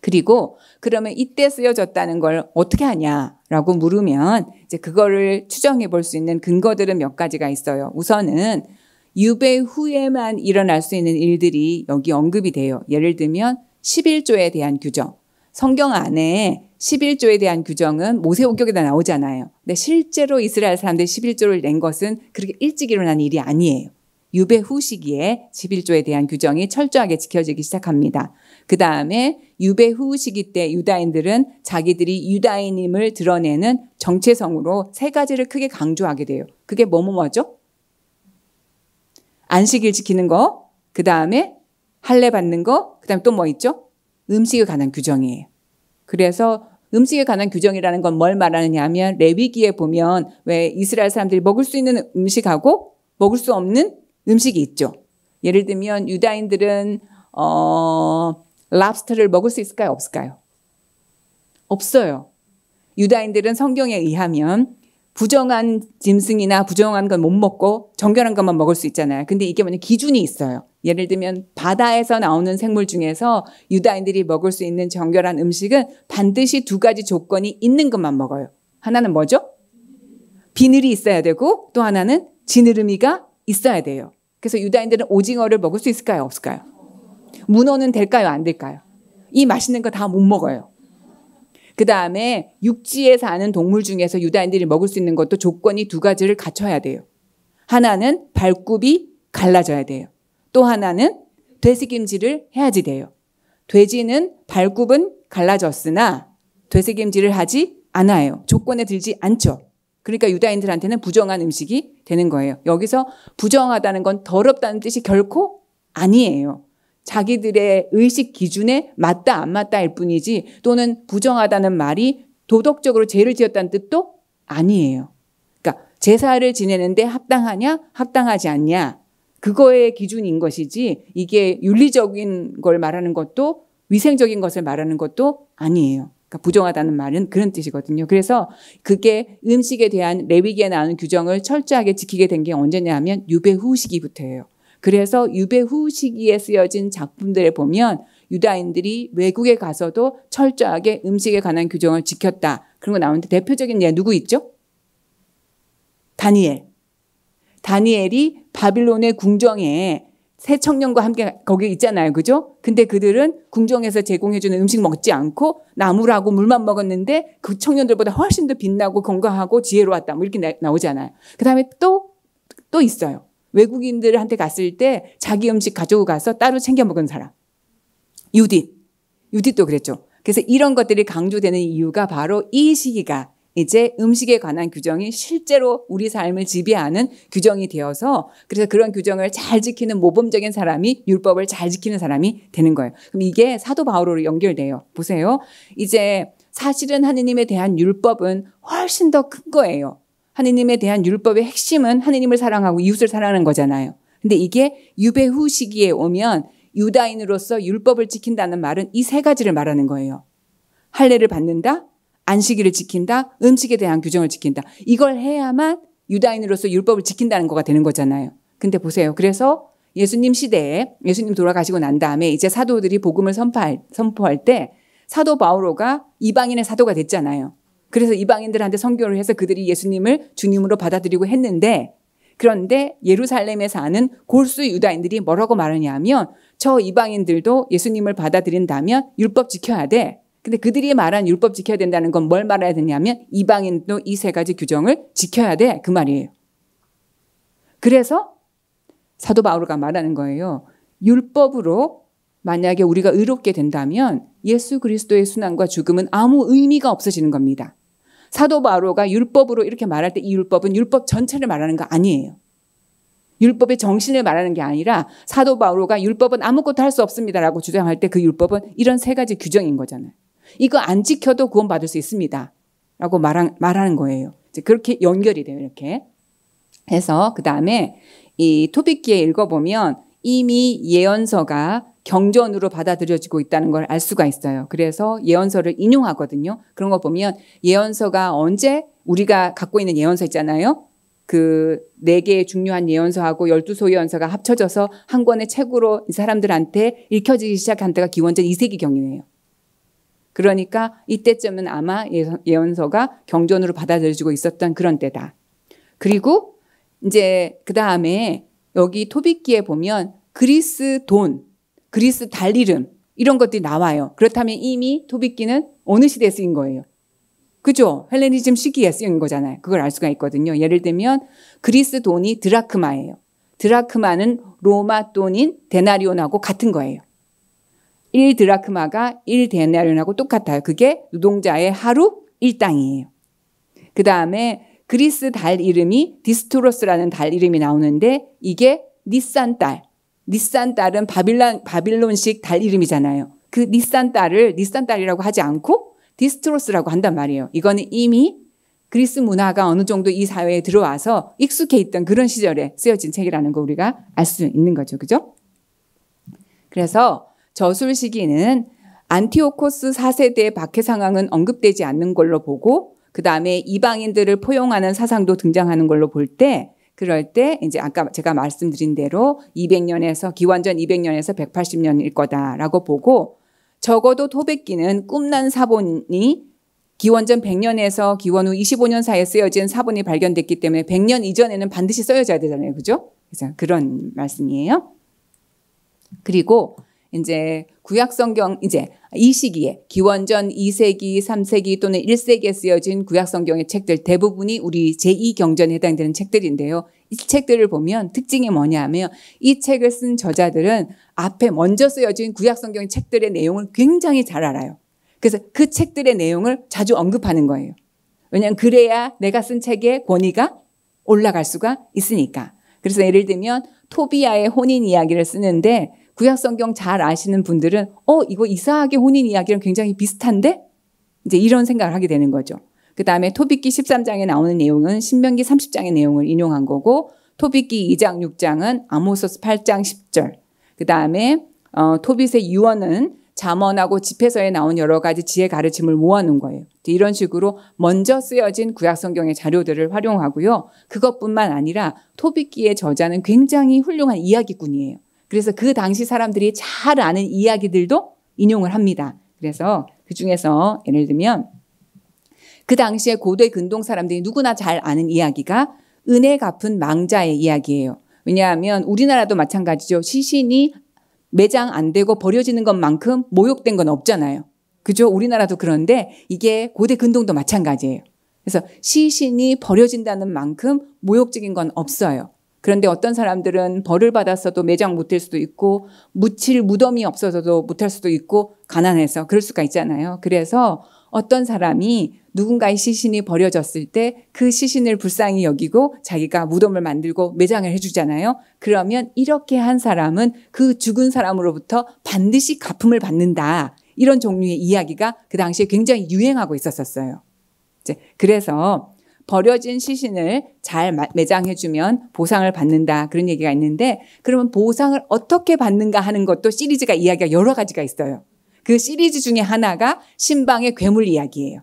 그리고 그러면 이때 쓰여졌다는 걸 어떻게 하냐라고 물으면 이제 그거를 추정해 볼 수 있는 근거들은 몇 가지가 있어요. 우선은 유배 후에만 일어날 수 있는 일들이 여기 언급이 돼요. 예를 들면 11조에 대한 규정. 성경 안에 11조에 대한 규정은 모세오경에다 나오잖아요. 근데 실제로 이스라엘 사람들이 11조를 낸 것은 그렇게 일찍 일어난 일이 아니에요. 유배 후 시기에 11조에 대한 규정이 철저하게 지켜지기 시작합니다. 그 다음에 유배 후 시기 때 유다인들은 자기들이 유다인임을 드러내는 정체성으로 세 가지를 크게 강조하게 돼요. 그게 뭐뭐뭐죠? 안식일 지키는 거, 그 다음에 할례 받는 거, 그 다음에 또 뭐 있죠? 음식에 관한 규정이에요. 그래서 음식에 관한 규정이라는 건 뭘 말하느냐 하면 레위기에 보면 왜 이스라엘 사람들이 먹을 수 있는 음식하고 먹을 수 없는 음식이 있죠. 예를 들면 유다인들은 어 랍스터를 먹을 수 있을까요? 없을까요? 없어요. 유다인들은 성경에 의하면 부정한 짐승이나 부정한 건 못 먹고 정결한 것만 먹을 수 있잖아요. 근데 이게 뭐냐 기준이 있어요. 예를 들면 바다에서 나오는 생물 중에서 유다인들이 먹을 수 있는 정결한 음식은 반드시 두 가지 조건이 있는 것만 먹어요. 하나는 뭐죠? 비늘이 있어야 되고 또 하나는 지느러미가 있어야 돼요. 그래서 유다인들은 오징어를 먹을 수 있을까요? 없을까요? 문어는 될까요? 안 될까요? 이 맛있는 거 다 못 먹어요. 그 다음에 육지에 사는 동물 중에서 유다인들이 먹을 수 있는 것도 조건이 두 가지를 갖춰야 돼요. 하나는 발굽이 갈라져야 돼요. 또 하나는 되새김질을 해야지 돼요. 돼지는 발굽은 갈라졌으나 되새김질을 하지 않아요. 조건에 들지 않죠. 그러니까 유다인들한테는 부정한 음식이 되는 거예요. 여기서 부정하다는 건 더럽다는 뜻이 결코 아니에요. 자기들의 의식 기준에 맞다 안 맞다일 뿐이지 또는 부정하다는 말이 도덕적으로 죄를 지었다는 뜻도 아니에요. 그러니까 제사를 지내는데 합당하냐 합당하지 않냐 그거의 기준인 것이지 이게 윤리적인 걸 말하는 것도 위생적인 것을 말하는 것도 아니에요. 그러니까 부정하다는 말은 그런 뜻이거든요. 그래서 그게 음식에 대한 레위기에 나오는 규정을 철저하게 지키게 된 게 언제냐 하면 유배 후 시기부터예요. 그래서 유배 후 시기에 쓰여진 작품들에 보면 유다인들이 외국에 가서도 철저하게 음식에 관한 규정을 지켰다. 그런 거 나오는데 대표적인 예 누구 있죠? 다니엘. 다니엘이 바빌론의 궁정에 새 청년과 함께 거기 있잖아요. 그죠? 근데 그들은 궁정에서 제공해주는 음식 먹지 않고 나무라고 물만 먹었는데 그 청년들보다 훨씬 더 빛나고 건강하고 지혜로웠다. 뭐 이렇게 나, 오잖아요그 다음에 또, 또 있어요. 외국인들한테 갔을 때 자기 음식 가지고 가서 따로 챙겨 먹은 사람. 유딧. 유딧도 그랬죠. 그래서 이런 것들이 강조되는 이유가 바로 이 시기가 이제 음식에 관한 규정이 실제로 우리 삶을 지배하는 규정이 되어서 그래서 그런 규정을 잘 지키는 모범적인 사람이 율법을 잘 지키는 사람이 되는 거예요. 그럼 이게 사도 바울로 연결돼요. 보세요. 이제 사실은 하느님에 대한 율법은 훨씬 더 큰 거예요. 하느님에 대한 율법의 핵심은 하느님을 사랑하고 이웃을 사랑하는 거잖아요. 근데 이게 유배 후 시기에 오면 유다인으로서 율법을 지킨다는 말은 이 세 가지를 말하는 거예요. 할례를 받는다, 안식일을 지킨다, 음식에 대한 규정을 지킨다. 이걸 해야만 유다인으로서 율법을 지킨다는 거가 되는 거잖아요. 근데 보세요. 그래서 예수님 시대에 예수님 돌아가시고 난 다음에 이제 사도들이 복음을 선포할, 선포할 때 사도 바오로가 이방인의 사도가 됐잖아요. 그래서 이방인들한테 선교를 해서 그들이 예수님을 주님으로 받아들이고 했는데 그런데 예루살렘에 사는 골수 유다인들이 뭐라고 말하냐면 저 이방인들도 예수님을 받아들인다면 율법 지켜야 돼. 근데 그들이 말한 율법 지켜야 된다는 건 뭘 말해야 되냐면 이방인도 이 세 가지 규정을 지켜야 돼. 그 말이에요. 그래서 사도 바울가 말하는 거예요. 율법으로 만약에 우리가 의롭게 된다면 예수 그리스도의 순환과 죽음은 아무 의미가 없어지는 겁니다. 사도 바울가 율법으로 이렇게 말할 때 이 율법은 율법 전체를 말하는 거 아니에요. 율법의 정신을 말하는 게 아니라 사도 바울가 율법은 아무것도 할 수 없습니다라고 주장할 때 그 율법은 이런 세 가지 규정인 거잖아요. 이거 안 지켜도 구원받을 수 있습니다. 라고 말한, 말하는 거예요. 이제 그렇게 연결이 돼요, 이렇게. 해서, 그 다음에 이 토비기에 읽어보면 이미 예언서가 경전으로 받아들여지고 있다는 걸 알 수가 있어요. 그래서 예언서를 인용하거든요. 그런 거 보면 예언서가 언제 우리가 갖고 있는 예언서 있잖아요. 그 네 개의 중요한 예언서하고 열두 소 예언서가 합쳐져서 한 권의 책으로 사람들한테 읽혀지기 시작한 때가 기원전 2세기경이네요. 그러니까 이때쯤은 아마 예언서가 경전으로 받아들여지고 있었던 그런 때다. 그리고 이제 그 다음에 여기 토비기에 보면 그리스 돈, 그리스 달 이름 이런 것들이 나와요. 그렇다면 이미 토비기는 어느 시대에 쓰인 거예요? 그죠? 헬레니즘 시기에 쓰인 거잖아요. 그걸 알 수가 있거든요. 예를 들면 그리스 돈이 드라크마예요. 드라크마는 로마 돈인 데나리온하고 같은 거예요. 1드라크마가 1데나리온하고 똑같아요. 그게 노동자의 하루 1땅이에요. 그 다음에 그리스 달 이름이 디스토로스라는 달 이름이 나오는데 이게 니산 달. 니산 달은 바빌란, 바빌론식 달 이름이잖아요. 그 니산 달을 니산 달이라고 하지 않고 디스토로스라고 한단 말이에요. 이거는 이미 그리스 문화가 어느 정도 이 사회에 들어와서 익숙해 있던 그런 시절에 쓰여진 책이라는 거 우리가 알 수 있는 거죠. 그죠? 그래서 저술 시기는 안티오코스 4세대 박해상황은 언급되지 않는 걸로 보고 그 다음에 이방인들을 포용하는 사상도 등장하는 걸로 볼 때 그럴 때 이제 아까 제가 말씀드린 대로 200년에서 기원전 200년에서 180년일 거다라고 보고 적어도 토백기는 꿈난 사본이 기원전 100년에서 기원 후 25년 사이에 쓰여진 사본이 발견됐기 때문에 100년 이전에는 반드시 써져야 여 되잖아요. 그죠? 그래서 그런 말씀이에요. 그리고 이제 구약 성경 이제 이 시기에 기원전 2세기, 3세기 또는 1세기에 쓰여진 구약 성경의 책들 대부분이 우리 제2 경전에 해당되는 책들인데요. 이 책들을 보면 특징이 뭐냐면 하이 책을 쓴 저자들은 앞에 먼저 쓰여진 구약 성경 책들의 내용을 굉장히 잘 알아요. 그래서 그 책들의 내용을 자주 언급하는 거예요. 왜냐하면 그래야 내가 쓴 책의 권위가 올라갈 수가 있으니까. 그래서 예를 들면 토비아의 혼인 이야기를 쓰는데 구약 성경 잘 아시는 분들은 어 이거 이사하게 혼인 이야기랑 굉장히 비슷한데 이제 이런 생각을 하게 되는 거죠. 그 다음에 토비기 13장에 나오는 내용은 신명기 30장의 내용을 인용한 거고 토비기 2장 6장은 아모스 8장 10절. 그 다음에 어, 토빗의 유언은 잠언하고 집회서에 나온 여러 가지 지혜 가르침을 모아놓은 거예요. 이런 식으로 먼저 쓰여진 구약성경의 자료들을 활용하고요. 그것뿐만 아니라 토비기의 저자는 굉장히 훌륭한 이야기꾼이에요. 그래서 그 당시 사람들이 잘 아는 이야기들도 인용을 합니다. 그래서 그 중에서 예를 들면 그 당시에 고대 근동 사람들이 누구나 잘 아는 이야기가 은혜 갚은 망자의 이야기예요. 왜냐하면 우리나라도 마찬가지죠. 시신이 매장 안 되고 버려지는 것만큼 모욕된 건 없잖아요. 그죠? 우리나라도 그런데 이게 고대 근동도 마찬가지예요. 그래서 시신이 버려진다는 만큼 모욕적인 건 없어요. 그런데 어떤 사람들은 벌을 받았어도 매장 못할 수도 있고 묻힐 무덤이 없어서도 못할 수도 있고 가난해서 그럴 수가 있잖아요. 그래서 어떤 사람이 누군가의 시신이 버려졌을 때 그 시신을 불쌍히 여기고 자기가 무덤을 만들고 매장을 해주잖아요. 그러면 이렇게 한 사람은 그 죽은 사람으로부터 반드시 가품을 받는다. 이런 종류의 이야기가 그 당시에 굉장히 유행하고 있었었어요. 이제 그래서 버려진 시신을 잘 매장해주면 보상을 받는다 그런 얘기가 있는데 그러면 보상을 어떻게 받는가 하는 것도 시리즈가 이야기가 여러 가지가 있어요. 그 시리즈 중에 하나가 신방의 괴물 이야기예요.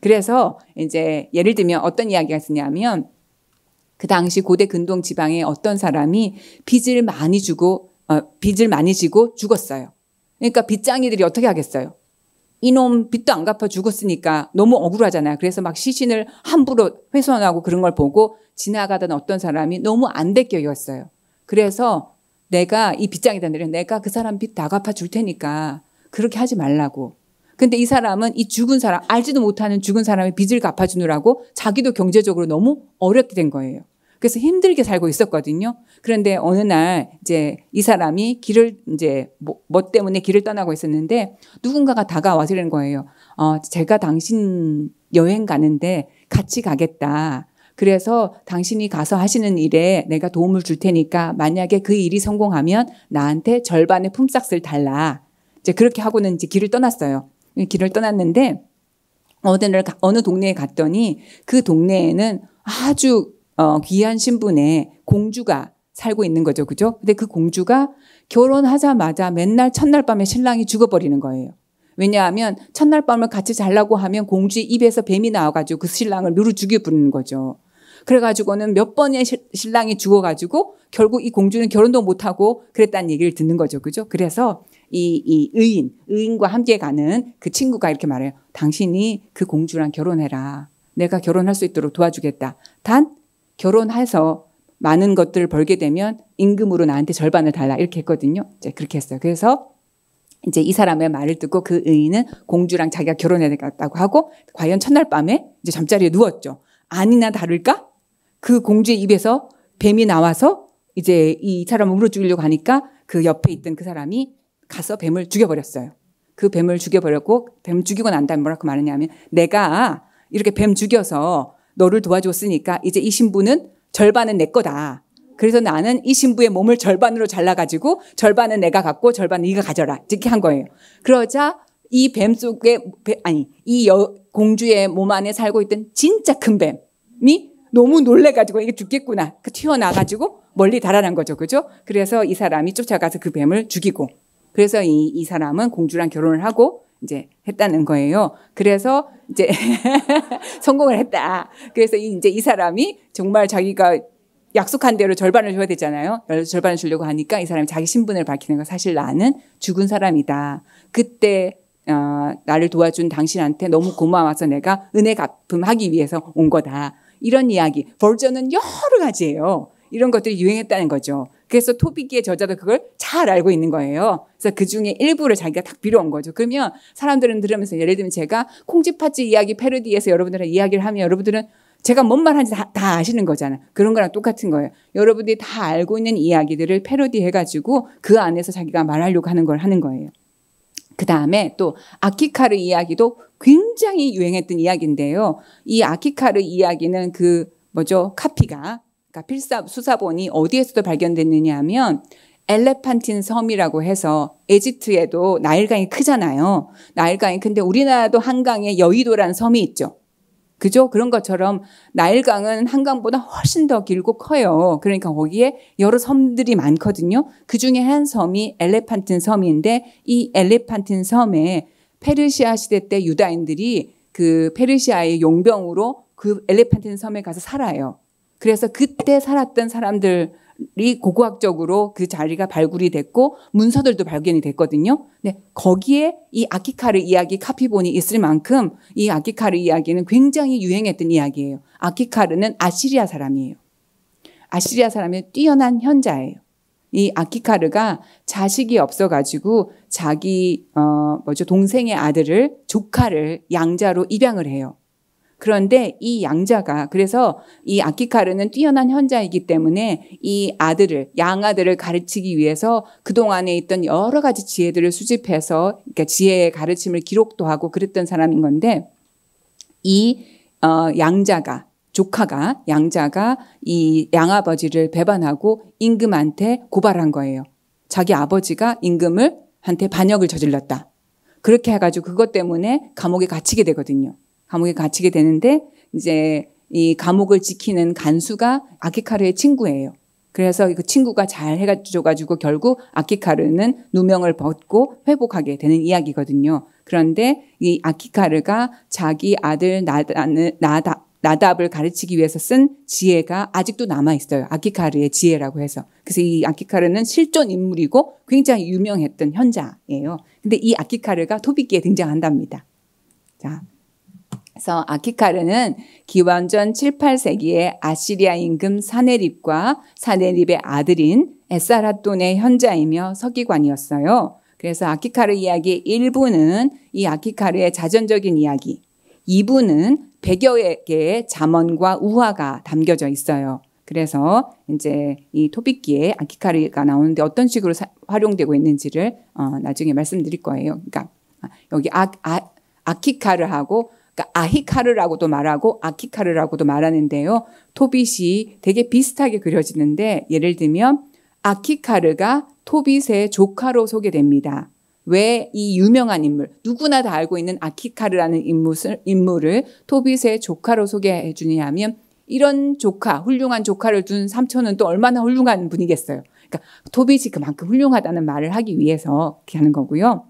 그래서 이제 예를 들면 어떤 이야기가 있었냐면 그 당시 고대 근동 지방에 어떤 사람이 빚을 많이 주고 어, 빚을 많이 지고 죽었어요. 그러니까 빚장이들이 어떻게 하겠어요? 이놈 빚도 안 갚아 죽었으니까 너무 억울하잖아요. 그래서 막 시신을 함부로 훼손하고 그런 걸 보고 지나가던 어떤 사람이 너무 안대격이어요 그래서 내가 이 빚장에다 내려 내가 그 사람 빚 다 갚아 줄 테니까 그렇게 하지 말라고. 근데 이 사람은 이 죽은 사람 알지도 못하는 죽은 사람의 빚을 갚아주느라고 자기도 경제적으로 너무 어렵게 된 거예요. 그래서 힘들게 살고 있었거든요. 그런데 어느 날 이제 이 사람이 길을 이제 뭐, 뭐 때문에 길을 떠나고 있었는데 누군가가 다가와서는 거예요. 어, 제가 당신 여행 가는데 같이 가겠다. 그래서 당신이 가서 하시는 일에 내가 도움을 줄 테니까 만약에 그 일이 성공하면 나한테 절반의 품삯을 달라. 이제 그렇게 하고는 이제 길을 떠났어요. 길을 떠났는데 어느 날 어느 동네에 갔더니 그 동네에는 아주 어, 귀한 신분의 공주가 살고 있는 거죠. 그죠? 근데 그 공주가 결혼하자마자 맨날 첫날 밤에 신랑이 죽어버리는 거예요. 왜냐하면 첫날 밤을 같이 잘라고 하면 공주의 입에서 뱀이 나와가지고 그 신랑을 누르 죽여 부르는 거죠. 그래가지고는 몇 번의 신랑이 죽어가지고 결국 이 공주는 결혼도 못하고 그랬다는 얘기를 듣는 거죠. 그죠? 그래서 이, 이 의인, 의인과 함께 가는 그 친구가 이렇게 말해요. 당신이 그 공주랑 결혼해라. 내가 결혼할 수 있도록 도와주겠다. 단, 결혼해서 많은 것들을 벌게 되면 임금으로 나한테 절반을 달라 이렇게 했거든요. 이제 그렇게 했어요. 그래서 이제 이 사람의 말을 듣고 그 의인은 공주랑 자기가 결혼해야 겠다고 하고 과연 첫날 밤에 이제 잠자리에 누웠죠. 아니나 다를까 그 공주의 입에서 뱀이 나와서 이제 이 사람을 물어 죽이려고 하니까 그 옆에 있던 그 사람이 가서 뱀을 죽여버렸어요. 그 뱀을 죽여버렸고 뱀 죽이고 난 다음에 뭐라고 말하냐면 내가 이렇게 뱀 죽여서 너를 도와줬으니까 이제 이 신부는 절반은 내 거다. 그래서 나는 이 신부의 몸을 절반으로 잘라가지고 절반은 내가 갖고 절반은 네가 가져라. 이렇게 한 거예요. 그러자 이 뱀 속에 아니 이 여, 공주의 몸 안에 살고 있던 진짜 큰 뱀이 너무 놀래가지고 이게 죽겠구나. 그 튀어나가지고 멀리 달아난 거죠. 그죠? 그래서 이 사람이 쫓아가서 그 뱀을 죽이고. 그래서 이, 이 사람은 공주랑 결혼을 하고 이제 했다는 거예요. 그래서 이제 성공을 했다. 그래서 이제 이 사람이 정말 자기가 약속한 대로 절반을 줘야 되잖아요. 절반을 주려고 하니까 이 사람이 자기 신분을 밝히는 거 사실 나는 죽은 사람이다. 그때 어, 나를 도와준 당신한테 너무 고마워서 내가 은혜 갚음하기 위해서 온 거다. 이런 이야기. 버전은 여러 가지예요. 이런 것들이 유행했다는 거죠. 그래서 토비기의 저자도 그걸 잘 알고 있는 거예요. 그래서 그 중에 일부를 자기가 딱 빌어온 거죠. 그러면 사람들은 들으면서 예를 들면 제가 콩쥐팥쥐 이야기 패러디에서 여러분들한테 이야기를 하면 여러분들은 제가 뭔 말하는지 다, 다 아시는 거잖아요. 그런 거랑 똑같은 거예요. 여러분들이 다 알고 있는 이야기들을 패러디해가지고 그 안에서 자기가 말하려고 하는 걸 하는 거예요. 그 다음에 또 아키카르 이야기도 굉장히 유행했던 이야기인데요. 이 아키카르 이야기는 그 뭐죠? 카피가 그까 그러니까 필사 수사본이 어디에서도 발견됐느냐 하면 엘레판틴 섬이라고 해서 에지트에도 나일강이 크잖아요. 나일강이 근데 우리나라도 한강에 여의도라는 섬이 있죠. 그죠? 그런 것처럼 나일강은 한강보다 훨씬 더 길고 커요. 그러니까 거기에 여러 섬들이 많거든요. 그 중에 한 섬이 엘레판틴 섬인데 이 엘레판틴 섬에 페르시아 시대 때 유다인들이 그 페르시아의 용병으로 그 엘레판틴 섬에 가서 살아요. 그래서 그때 살았던 사람들이 고고학적으로 그 자리가 발굴이 됐고 문서들도 발견이 됐거든요. 근 거기에 이 아키카르 이야기 카피본이 있을 만큼 이 아키카르 이야기는 굉장히 유행했던 이야기예요. 아키카르는 아시리아 사람이에요. 아시리아 사람의 뛰어난 현자예요. 이 아키카르가 자식이 없어가지고 자기 어 뭐죠 동생의 아들을 조카를 양자로 입양을 해요. 그런데 이 양자가 그래서 이 아키카르는 뛰어난 현자이기 때문에 이 아들을 양아들을 가르치기 위해서 그동안에 있던 여러 가지 지혜들을 수집해서 그러니까 지혜의 가르침을 기록도 하고 그랬던 사람인 건데 이 어, 양자가 조카가 양자가 이 양아버지를 배반하고 임금한테 고발한 거예요. 자기 아버지가 임금을 한테 반역을 저질렀다. 그렇게 해가지고 그것 때문에 감옥에 갇히게 되거든요. 감옥에 갇히게 되는데 이제 이 감옥을 지키는 간수가 아키카르의 친구예요. 그래서 그 친구가 잘 해가지고 결국 아키카르는 누명을 벗고 회복하게 되는 이야기거든요. 그런데 이 아키카르가 자기 아들 나다는 나다 나답을 가르치기 위해서 쓴 지혜가 아직도 남아 있어요. 아키카르의 지혜라고 해서. 그래서 이 아키카르는 실존 인물이고 굉장히 유명했던 현자예요. 근데 이 아키카르가 토비기에 등장한답니다. 자, 그래서 아키카르는 기원전 7, 8세기에 아시리아 임금 사네립과 사네립의 아들인 에사라돈의 현자이며 서기관이었어요. 그래서 아키카르 이야기 1부는 이 아키카르의 자전적인 이야기, 2부는 백여 개의 자언과 우화가 담겨져 있어요. 그래서 이제 이 토빅기에 아키카르가 나오는데 어떤 식으로 사, 활용되고 있는지를 어, 나중에 말씀드릴 거예요. 그러니까 어, 여기 아, 아, 아키카르하고 그러니까 아히카르라고도 말하고 아키카르라고도 말하는데요. 토빗이 되게 비슷하게 그려지는데 예를 들면 아키카르가 토빗의 조카로 소개됩니다. 왜 이 유명한 인물, 누구나 다 알고 있는 아키카르라는 인물을, 인물을 토빗의 조카로 소개해 주냐 면 이런 조카, 훌륭한 조카를 둔 삼촌은 또 얼마나 훌륭한 분이겠어요. 그러니까 토빗이 그만큼 훌륭하다는 말을 하기 위해서 이렇게 하는 거고요.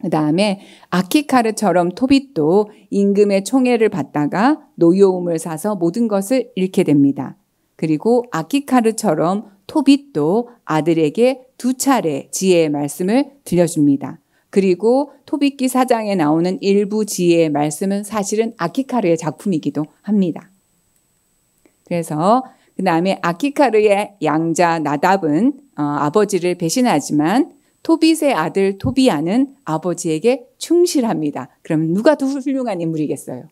그 다음에 아키카르처럼 토빗도 임금의 총애를 받다가 노여움을 사서 모든 것을 잃게 됩니다. 그리고 아키카르처럼 토빗도 아들에게 두 차례 지혜의 말씀을 들려줍니다. 그리고 토빗기 사장에 나오는 일부 지혜의 말씀은 사실은 아키카르의 작품이기도 합니다. 그래서 그 다음에 아키카르의 양자 나답은 어, 아버지를 배신하지만 토빗의 아들 토비아는 아버지에게 충실합니다. 그럼 누가 더 훌륭한 인물이겠어요?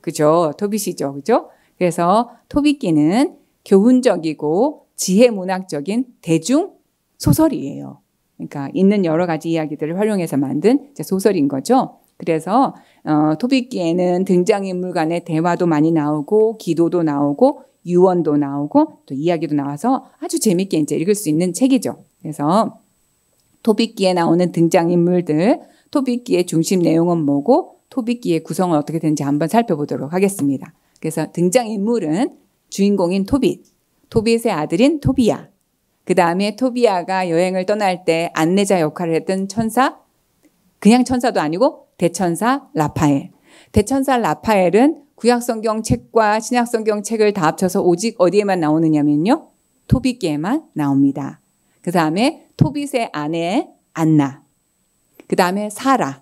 그죠? 토빗이죠. 그죠? 그래서 토빗기는 교훈적이고 지혜 문학적인 대중 소설이에요. 그러니까 있는 여러 가지 이야기들을 활용해서 만든 소설인 거죠. 그래서 어, 토비기에는 등장인물 간의 대화도 많이 나오고 기도도 나오고 유언도 나오고 또 이야기도 나와서 아주 재밌게 이제 읽을 수 있는 책이죠. 그래서 토비기에 나오는 등장인물들, 토비기의 중심 내용은 뭐고 토비기의 구성은 어떻게 되는지 한번 살펴보도록 하겠습니다. 그래서 등장인물은 주인공인 토빗, 토빗의 아들인 토비야, 그 다음에 토비야가 여행을 떠날 때 안내자 역할을 했던 천사, 그냥 천사도 아니고 대천사 라파엘. 대천사 라파엘은 구약성경 책과 신약성경 책을 다 합쳐서 오직 어디에만 나오느냐면요. 토비께에만 나옵니다. 그 다음에 토빗의 아내 안나. 그 다음에 사라.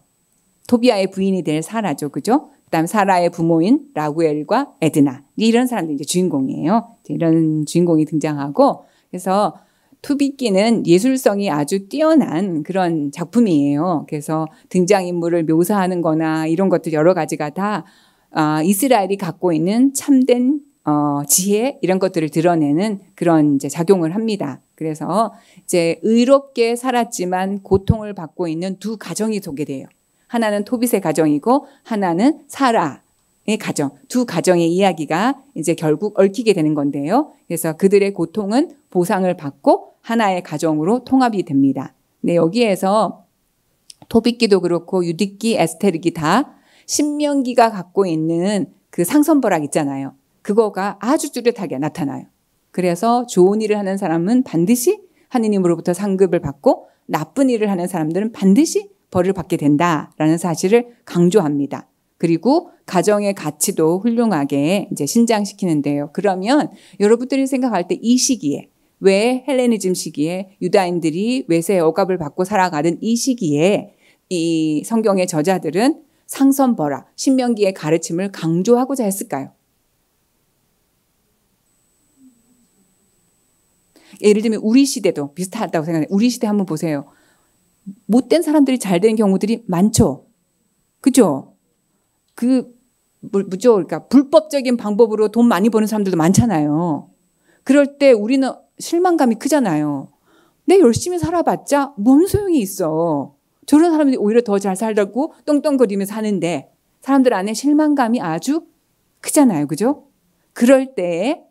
토비아의 부인이 될 사라죠. 그죠? 그 다음 사라의 부모인 라구엘과 에드나. 이런 사람들이 이제 주인공이에요. 이런 주인공이 등장하고 그래서 투비끼는 예술성이 아주 뛰어난 그런 작품이에요. 그래서 등장인물을 묘사하는 거나 이런 것들 여러 가지가 다 아, 이스라엘이 갖고 있는 참된 어, 지혜 이런 것들을 드러내는 그런 이제 작용을 합니다. 그래서 이제 의롭게 살았지만 고통을 받고 있는 두 가정이 소개돼요. 하나는 토빗의 가정이고 하나는 사라의 가정. 두 가정의 이야기가 이제 결국 얽히게 되는 건데요. 그래서 그들의 고통은 보상을 받고 하나의 가정으로 통합이 됩니다. 네, 여기에서 토빗기도 그렇고 유디기 에스테르기 다 신명기가 갖고 있는 그 상선벌학 있잖아요. 그거가 아주 뚜렷하게 나타나요. 그래서 좋은 일을 하는 사람은 반드시 하느님으로부터 상급을 받고 나쁜 일을 하는 사람들은 반드시 벌을 받게 된다라는 사실을 강조합니다. 그리고 가정의 가치도 훌륭하게 이제 신장시키는데요. 그러면 여러분들이 생각할 때 이 시기에 왜 헬레니즘 시기에 유다인들이 외세의 억압을 받고 살아가는 이 시기에 이 성경의 저자들은 상선 벌아 신명기의 가르침을 강조하고자 했을까요? 예를 들면 우리 시대도 비슷하다고 생각해요. 우리 시대 한번 보세요. 못된 사람들이 잘 되는 경우들이 많죠. 그죠? 그, 뭐, 뭐죠? 그러니까 불법적인 방법으로 돈 많이 버는 사람들도 많잖아요. 그럴 때 우리는 실망감이 크잖아요. 내 열심히 살아봤자 뭔 소용이 있어. 저런 사람들이 오히려 더 잘 살다고 똥똥거리며 사는데 사람들 안에 실망감이 아주 크잖아요. 그죠? 그럴 때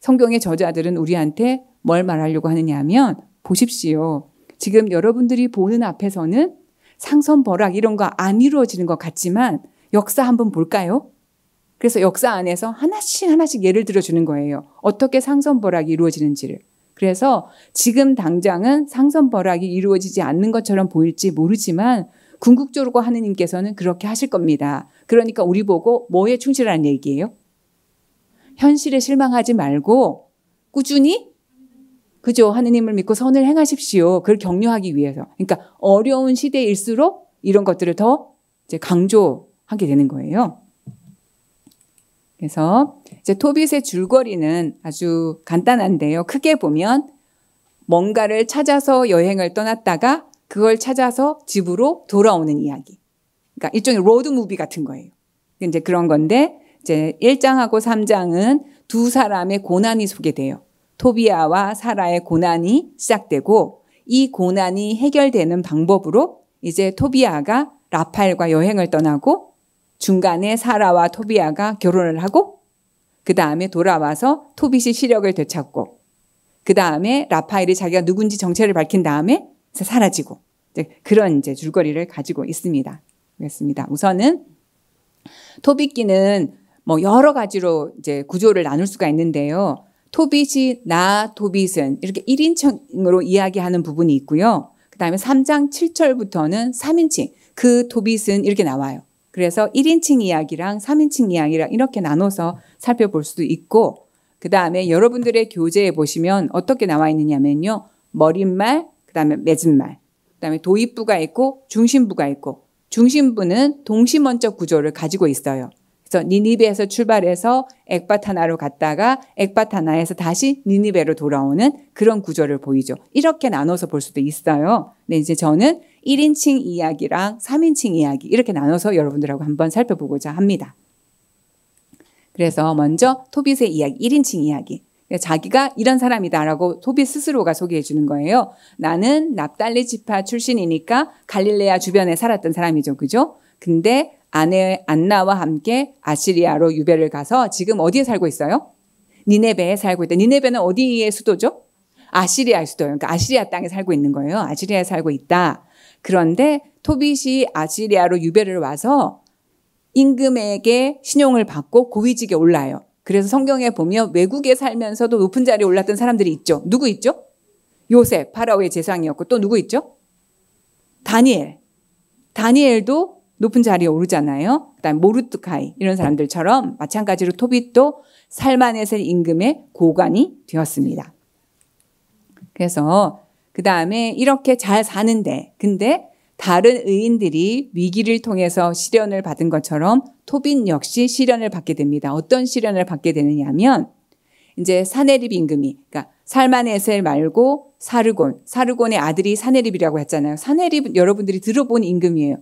성경의 저자들은 우리한테 뭘 말하려고 하느냐 하면 보십시오. 지금 여러분들이 보는 앞에서는 상선 벌악 이런 거 안 이루어지는 것 같지만 역사 한번 볼까요? 그래서 역사 안에서 하나씩 하나씩 예를 들어주는 거예요. 어떻게 상선벌악이 이루어지는지를. 그래서 지금 당장은 상선벌악이 이루어지지 않는 것처럼 보일지 모르지만 궁극적으로 하느님께서는 그렇게 하실 겁니다. 그러니까 우리 보고 뭐에 충실한 얘기예요? 현실에 실망하지 말고 꾸준히 그죠? 하느님을 믿고 선을 행하십시오. 그걸 격려하기 위해서. 그러니까 어려운 시대일수록 이런 것들을 더 이제 강조하게 되는 거예요. 그래서 이제 토빗의 줄거리는 아주 간단한데요. 크게 보면 뭔가를 찾아서 여행을 떠났다가 그걸 찾아서 집으로 돌아오는 이야기. 그러니까 일종의 로드 무비 같은 거예요. 이제 그런 건데 이제 1장하고 3장은 두 사람의 고난이 소개돼요. 토비아와 사라의 고난이 시작되고 이 고난이 해결되는 방법으로 이제 토비아가 라팔과 여행을 떠나고 중간에 사라와 토비아가 결혼을 하고 그 다음에 돌아와서 토빗이 시력을 되찾고 그 다음에 라파엘이 자기가 누군지 정체를 밝힌 다음에 사라지고 이제 그런 이제 줄거리를 가지고 있습니다. 그렇습니다. 우선은 토비기는 뭐 여러 가지로 이제 구조를 나눌 수가 있는데요. 토빗이 나 토빗은 이렇게 1인칭으로 이야기하는 부분이 있고요. 그다음에 3장 7절부터는 3인칭 그 토빗은 이렇게 나와요. 그래서 1인칭 이야기랑 3인칭 이야기랑 이렇게 나눠서 살펴볼 수도 있고 그다음에 여러분들의 교재에 보시면 어떻게 나와 있느냐면요. 머릿말, 그다음에 맺은말, 그다음에 도입부가 있고 중심부가 있고 중심부는 동시문적 구조를 가지고 있어요. 그래서 니니베에서 출발해서 액바타나로 갔다가 액바타나에서 다시 니니베로 돌아오는 그런 구조를 보이죠. 이렇게 나눠서 볼 수도 있어요. 근데 이제 저는 1인칭 이야기랑 3인칭 이야기 이렇게 나눠서 여러분들하고 한번 살펴보고자 합니다. 그래서 먼저 토빗의 이야기, 1인칭 이야기. 자기가 이런 사람이다라고 토비 스스로가 소개해 주는 거예요. 나는 납달리 지파 출신이니까 갈릴레아 주변에 살았던 사람이죠. 그죠? 근데 아내 안나와 함께 아시리아로 유배를 가서 지금 어디에 살고 있어요? 니네베에 살고 있다. 니네베는 어디의 수도죠? 아시리아 수도예요. 그러니까 아시리아 땅에 살고 있는 거예요. 아시리아에 살고 있다. 그런데 토빗이 아시리아로 유배를 와서 임금에게 신용을 받고 고위직에 올라요. 그래서 성경에 보면 외국에 살면서도 높은 자리에 올랐던 사람들이 있죠. 누구 있죠? 요셉, 파라오의 재상이었고 또 누구 있죠? 다니엘. 다니엘도 높은 자리에 오르잖아요. 그다음 모르뚜카이 이런 사람들처럼 마찬가지로 토빗도 살만에셀 임금의 고관이 되었습니다. 그래서 그 다음에 이렇게 잘 사는데 근데 다른 의인들이 위기를 통해서 시련을 받은 것처럼 토빈 역시 시련을 받게 됩니다. 어떤 시련을 받게 되느냐면 이제 사네립 임금이 그러니까 살만에셀 말고 사르곤 사르곤의 아들이 사네립이라고 했잖아요. 사네립 여러분들이 들어본 임금이에요.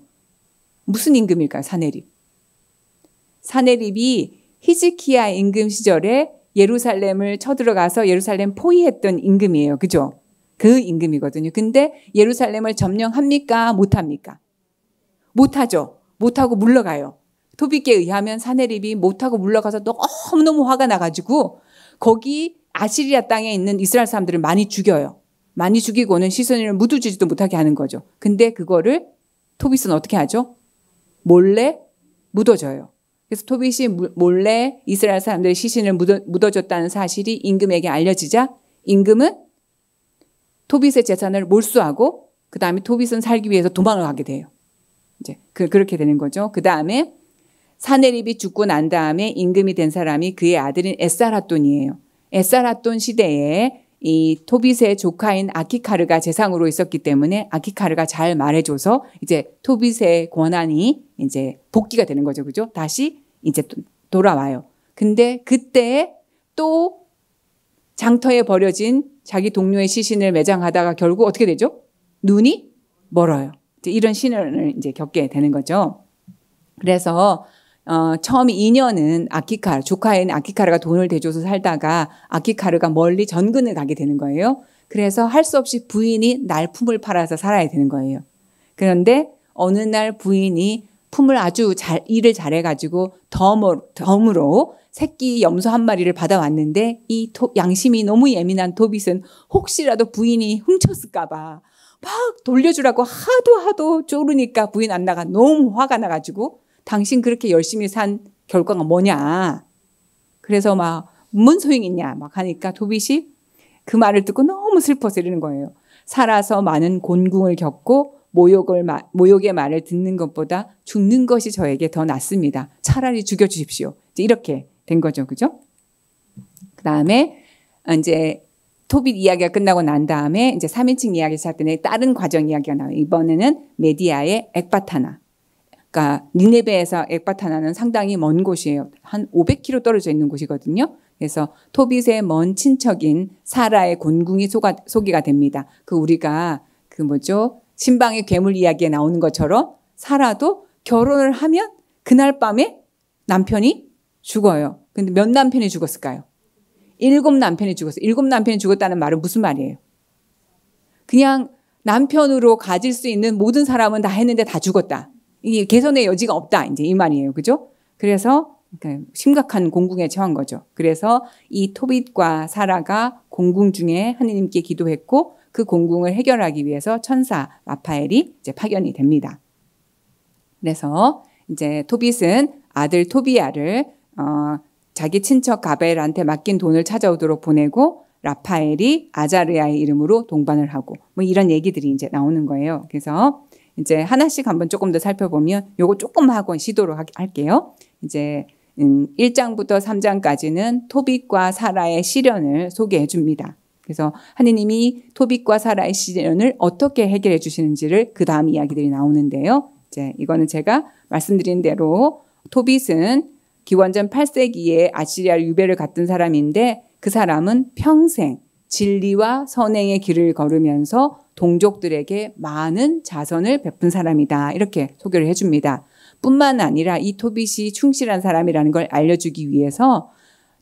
무슨 임금일까요? 사내립. 사내립이 히즈키야 임금 시절에 예루살렘을 쳐들어가서 예루살렘 포위했던 임금이에요. 그죠? 그 임금이거든요. 근데 예루살렘을 점령합니까? 못합니까? 못하죠. 못하고 물러가요. 토비께 의하면 사내립이 못하고 물러가서 너무너무 화가 나가지고 거기 아시리아 땅에 있는 이스라엘 사람들을 많이 죽여요. 많이 죽이고는 시선을 무두지지도 못하게 하는 거죠. 근데 그거를 토비스는 어떻게 하죠? 몰래 묻어져요. 그래서 토빗이 몰래 이스라엘 사람들의 시신을 묻어, 줬다는 사실이 임금에게 알려지자 임금은 토빗의 재산을 몰수하고 그 다음에 토빗은 살기 위해서 도망을 가게 돼요. 이제 그, 그렇게 되는 거죠. 그 다음에 사내립이 죽고 난 다음에 임금이 된 사람이 그의 아들인 에사라돈이에요. 에사라돈 시대에 이 토빗의 조카인 아키카르가 재상으로 있었기 때문에 아키카르가 잘 말해줘서 이제 토빗의 권한이 이제 복귀가 되는 거죠. 그죠? 다시 이제 돌아와요. 근데 그때또 장터에 버려진 자기 동료의 시신을 매장하다가 결국 어떻게 되죠? 눈이 멀어요. 이제 이런 신을 이제 겪게 되는 거죠. 그래서 어, 처음 2년은 아키카르, 조카인 아키카르가 돈을 대줘서 살다가 아키카르가 멀리 전근을 가게 되는 거예요. 그래서 할 수 없이 부인이 날 품을 팔아서 살아야 되는 거예요. 그런데 어느 날 부인이 품을 아주 잘, 일을 잘해가지고 덤으로, 덤으로 새끼 염소 한 마리를 받아왔는데 이 도, 양심이 너무 예민한 도빗은 혹시라도 부인이 훔쳤을까봐 막 돌려주라고 하도 하도 쪼르니까 부인 안 나가 너무 화가 나가지고 당신 그렇게 열심히 산 결과가 뭐냐. 그래서 막, 뭔 소용이냐. 막 하니까 도빗이 그 말을 듣고 너무 슬퍼서 이러는 거예요. 살아서 많은 곤궁을 겪고 모욕을, 모욕의 말을 듣는 것보다 죽는 것이 저에게 더 낫습니다. 차라리 죽여주십시오. 이렇게 된 거죠. 그죠? 그 다음에 이제 토빗 이야기가 끝나고 난 다음에 이제 3인칭 이야기 시작되는 다른 과정 이야기가 나와요. 이번에는 메디아의 액바타나. 그러니까 니네베에서 액바타나는 상당히 먼 곳이에요. 한 500km 떨어져 있는 곳이거든요. 그래서 토빗의 먼 친척인 사라의 곤궁이 소가, 소개가 됩니다. 그 우리가 그 뭐죠? 신방의 괴물 이야기에 나오는 것처럼 사라도 결혼을 하면 그날 밤에 남편이 죽어요. 근데 몇 남편이 죽었을까요? 일곱 남편이 죽었어요. 일곱 남편이 죽었다는 말은 무슨 말이에요? 그냥 남편으로 가질 수 있는 모든 사람은 다 했는데 다 죽었다. 이게 개선의 여지가 없다 이제 이 말이에요, 그죠? 그래서 그러니까 심각한 공궁에 처한 거죠. 그래서 이 토빗과 사라가 공궁 중에 하느님께 기도했고 그 공궁을 해결하기 위해서 천사 라파엘이 이제 파견이 됩니다. 그래서 이제 토빗은 아들 토비아를 어, 자기 친척 가벨한테 맡긴 돈을 찾아오도록 보내고 라파엘이 아자르야의 이름으로 동반을 하고 뭐 이런 얘기들이 이제 나오는 거예요. 그래서 이제 하나씩 한번 조금 더 살펴보면 요거 조금 하고 시도를 할게요. 이제 1장부터 음, 3장까지는 토빗과 사라의 시련을 소개해 줍니다. 그래서 하느님이 토빗과 사라의 시련을 어떻게 해결해 주시는지를 그 다음 이야기들이 나오는데요. 이제 이거는 제가 말씀드린 대로 토빗은 기원전 8세기에 아시리아 유배를 갔던 사람인데 그 사람은 평생 진리와 선행의 길을 걸으면서 동족들에게 많은 자선을 베푼 사람이다. 이렇게 소개를 해줍니다. 뿐만 아니라 이 토빗이 충실한 사람이라는 걸 알려주기 위해서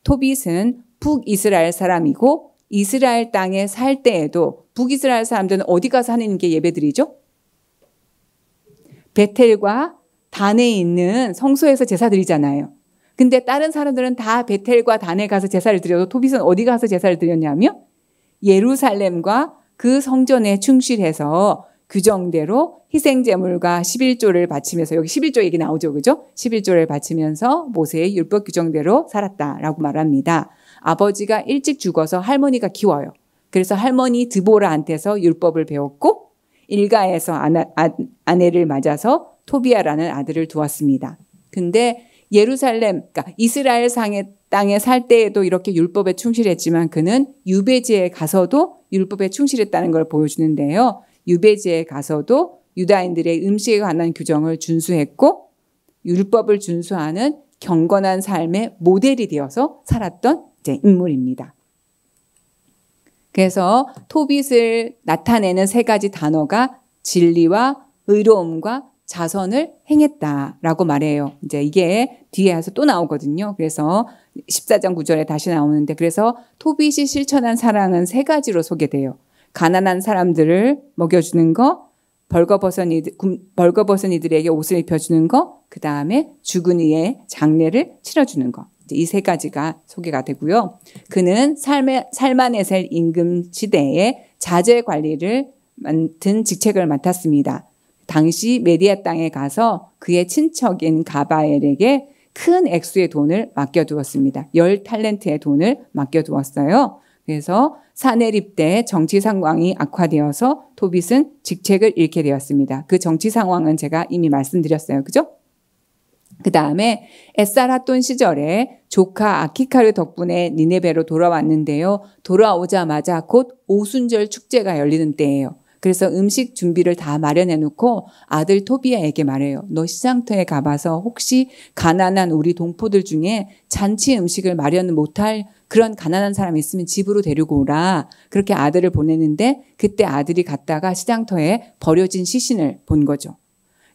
토빗은 북이스라엘 사람이고 이스라엘 땅에 살 때에도 북이스라엘 사람들은 어디 가서 하는 게예배들이죠 베텔과 단에 있는 성소에서 제사 드리잖아요. 근데 다른 사람들은 다 베텔과 단에 가서 제사를 드려도 토빗은 어디 가서 제사를 드렸냐면 예루살렘과 그 성전에 충실해서 규정대로 희생제물과 11조를 바치면서 여기 11조 얘기 나오죠. 그죠? 11조를 바치면서 모세의 율법 규정대로 살았다라고 말합니다. 아버지가 일찍 죽어서 할머니가 키워요. 그래서 할머니 드보라한테서 율법을 배웠고 일가에서 아나, 아, 아내를 맞아서 토비아라는 아들을 두었습니다. 근데 예루살렘, 그러니까 이스라엘 상에 땅에 살 때에도 이렇게 율법에 충실했지만 그는 유배지에 가서도 율법에 충실했다는 걸 보여주는데요. 유배지에 가서도 유다인들의 음식에 관한 규정을 준수했고 율법을 준수하는 경건한 삶의 모델이 되어서 살았던 인물입니다. 그래서 토빗을 나타내는 세 가지 단어가 진리와 의로움과 자선을 행했다라고 말해요. 이제 이게 뒤에 와서 또 나오거든요. 그래서 14장 9절에 다시 나오는데 그래서 토빗이 실천한 사랑은 세 가지로 소개돼요. 가난한 사람들을 먹여주는 거, 벌거벗은, 이들, 벌거벗은 이들에게 옷을 입혀주는 거, 그 다음에 죽은 이의 장례를 치러주는 거. 이 세 가지가 소개가 되고요. 그는 삶의, 살만에셀 임금 시대에 자재 관리를 맡은 직책을 맡았습니다. 당시 메디아 땅에 가서 그의 친척인 가바엘에게 큰 액수의 돈을 맡겨두었습니다. 열탤렌트의 돈을 맡겨두었어요. 그래서 사내립 때 정치 상황이 악화되어서 토빗은 직책을 잃게 되었습니다. 그 정치 상황은 제가 이미 말씀드렸어요. 그죠? 그 다음에 에사라톤 시절에 조카 아키카르 덕분에 니네베로 돌아왔는데요. 돌아오자마자 곧 오순절 축제가 열리는 때예요. 그래서 음식 준비를 다 마련해 놓고 아들 토비아에게 말해요. 너 시장터에 가봐서 혹시 가난한 우리 동포들 중에 잔치 음식을 마련 못할 그런 가난한 사람이 있으면 집으로 데리고 오라. 그렇게 아들을 보내는데 그때 아들이 갔다가 시장터에 버려진 시신을 본 거죠.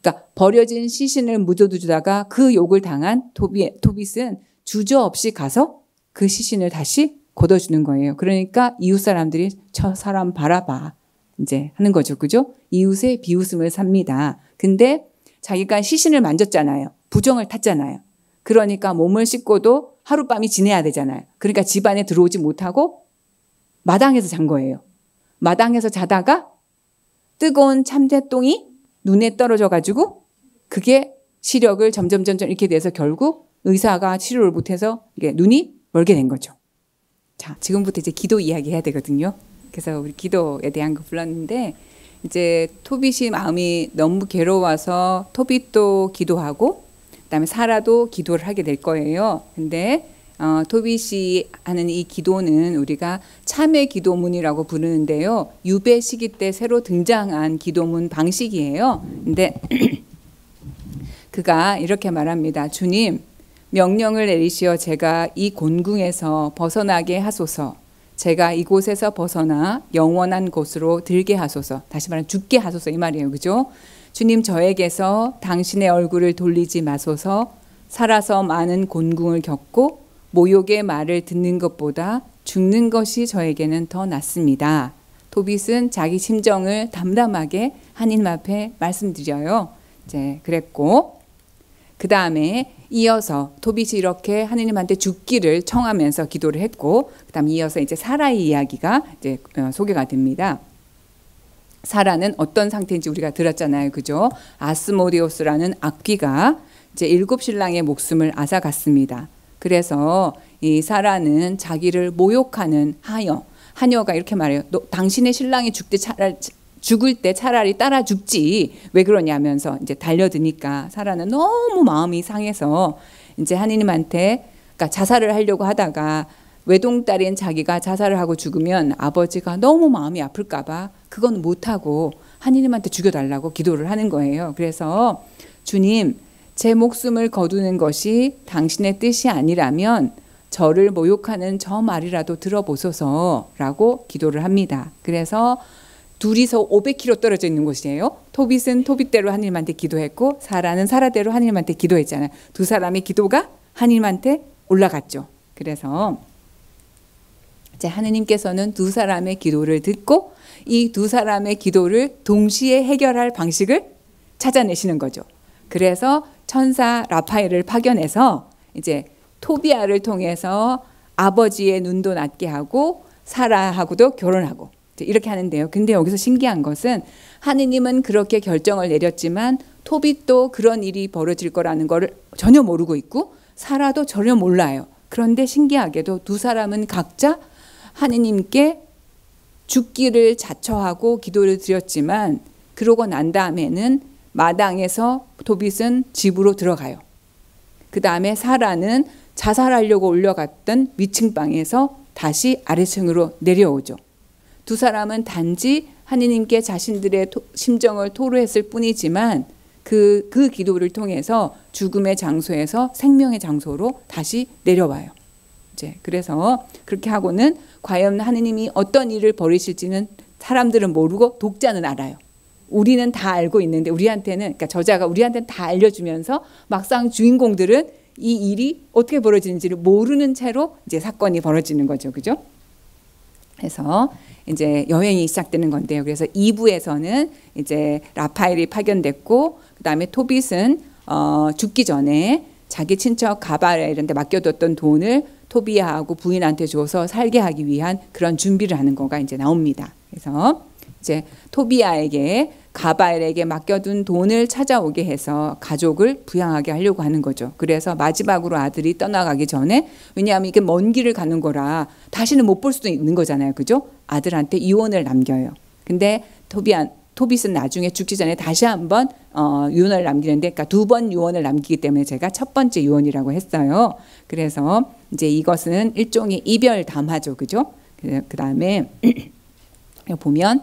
그러니까 버려진 시신을 묻어두다가 그 욕을 당한 토비, 토빗은 주저없이 가서 그 시신을 다시 걷어주는 거예요. 그러니까 이웃 사람들이 저 사람 바라봐. 이제 하는 거죠. 그죠? 이웃의 비웃음을 삽니다. 근데 자기가 시신을 만졌잖아요. 부정을 탔잖아요. 그러니까 몸을 씻고도 하룻밤이 지내야 되잖아요. 그러니까 집 안에 들어오지 못하고 마당에서 잔 거예요. 마당에서 자다가 뜨거운 참새똥이 눈에 떨어져 가지고 그게 시력을 점점 점점 이렇게 돼서 결국 의사가 치료를 못해서 이게 눈이 멀게 된 거죠. 자, 지금부터 이제 기도 이야기 해야 되거든요. 그래서 우리 기도에 대한 거 불렀는데 이제 토비이 마음이 너무 괴로워서 토빗도 기도하고 그다음에 사라도 기도를 하게 될 거예요. 근데 어, 토빗이 하는 이 기도는 우리가 참의 기도문이라고 부르는데요. 유배 시기 때 새로 등장한 기도문 방식이에요. 근데 그가 이렇게 말합니다. 주님, 명령을 내리시어 제가 이 곤궁에서 벗어나게 하소서. 제가 이곳에서 벗어나 영원한 곳으로 들게 하소서. 다시 말하면 죽게 하소서 이 말이에요. 그죠? 주님 저에게서 당신의 얼굴을 돌리지 마소서. 살아서 많은 곤궁을 겪고 모욕의 말을 듣는 것보다 죽는 것이 저에게는 더 낫습니다. 도빗은 자기 심정을 담담하게 하나님 앞에 말씀드려요. 이제 그랬고 그 다음에 이어서 도빗이 이렇게 하느님한테 죽기를 청하면서 기도를 했고 그다음 이어서 이제 사라의 이야기가 이제 어, 소개가 됩니다. 사라는 어떤 상태인지 우리가 들었잖아요. 그죠? 아스모디오스라는 악귀가 이제 일곱 신랑의 목숨을 앗아갔습니다. 그래서 이 사라는 자기를 모욕하는 하여 하녀가 이렇게 말해요. 당신의 신랑이 죽되 차라리, 죽을 때 차라리 따라 죽지 왜 그러냐면서 이제 달려드니까 사라는 너무 마음이 상해서 이제 하느님한테 그러니까 자살을 하려고 하다가 외동딸인 자기가 자살을 하고 죽으면 아버지가 너무 마음이 아플까봐 그건 못하고 하느님한테 죽여달라고 기도를 하는 거예요. 그래서 주님 제 목숨을 거두는 것이 당신의 뜻이 아니라면 저를 모욕하는 저 말이라도 들어보소서라고 기도를 합니다. 그래서 둘이서 500km 떨어져 있는 곳이에요. 토빗은 토빗대로 하나님한테 기도했고 사라는 사라대로 하나님한테 기도했잖아요. 두 사람의 기도가 하나님한테 올라갔죠. 그래서 이제 하느님께서는 두 사람의 기도를 듣고 이 두 사람의 기도를 동시에 해결할 방식을 찾아내시는 거죠. 그래서 천사 라파엘을 파견해서 이제 토비아를 통해서 아버지의 눈도 낮게 하고 사라하고도 결혼하고 이렇게 하는데요. 근데 여기서 신기한 것은 하느님은 그렇게 결정을 내렸지만 토빗도 그런 일이 벌어질 거라는 것을 전혀 모르고 있고 사라도 전혀 몰라요. 그런데 신기하게도 두 사람은 각자 하느님께 죽기를 자처하고 기도를 드렸지만 그러고 난 다음에는 마당에서 토빗은 집으로 들어가요. 그 다음에 사라는 자살하려고 올려갔던 위층 방에서 다시 아래층으로 내려오죠. 두 사람은 단지 하느님께 자신들의 토, 심정을 토로했을 뿐이지만 그, 그 기도를 통해서 죽음의 장소에서 생명의 장소로 다시 내려와요. 이제 그래서 그렇게 하고는 과연 하느님이 어떤 일을 벌이실지는 사람들은 모르고 독자는 알아요. 우리는 다 알고 있는데 우리한테는 그러니까 저자가 우리한테는 다 알려주면서 막상 주인공들은 이 일이 어떻게 벌어지는지를 모르는 채로 이제 사건이 벌어지는 거죠, 그죠? 그래서 이제 여행이 시작되는 건데요. 그래서 2부에서는 이제 라파엘이 파견됐고 그다음에 토빗은 어, 죽기 전에 자기 친척 가발에 이런 데 맡겨뒀던 돈을 토비아하고 부인한테 줘서 살게 하기 위한 그런 준비를 하는 거가 이제 나옵니다. 그래서 이제 토비아에게 가발에게 맡겨둔 돈을 찾아오게 해서 가족을 부양하게 하려고 하는 거죠. 그래서 마지막으로 아들이 떠나가기 전에 왜냐하면 이게 먼 길을 가는 거라 다시는 못 볼 수도 있는 거잖아요. 그죠? 아들한테 유언을 남겨요. 근데 토비안 토비스는 나중에 죽기 전에 다시 한번 어, 유언을 남기는데 그러니까 두 번 유언을 남기기 때문에 제가 첫 번째 유언이라고 했어요. 그래서 이제 이것은 일종의 이별 담화죠. 그죠? 그, 그 다음에 보면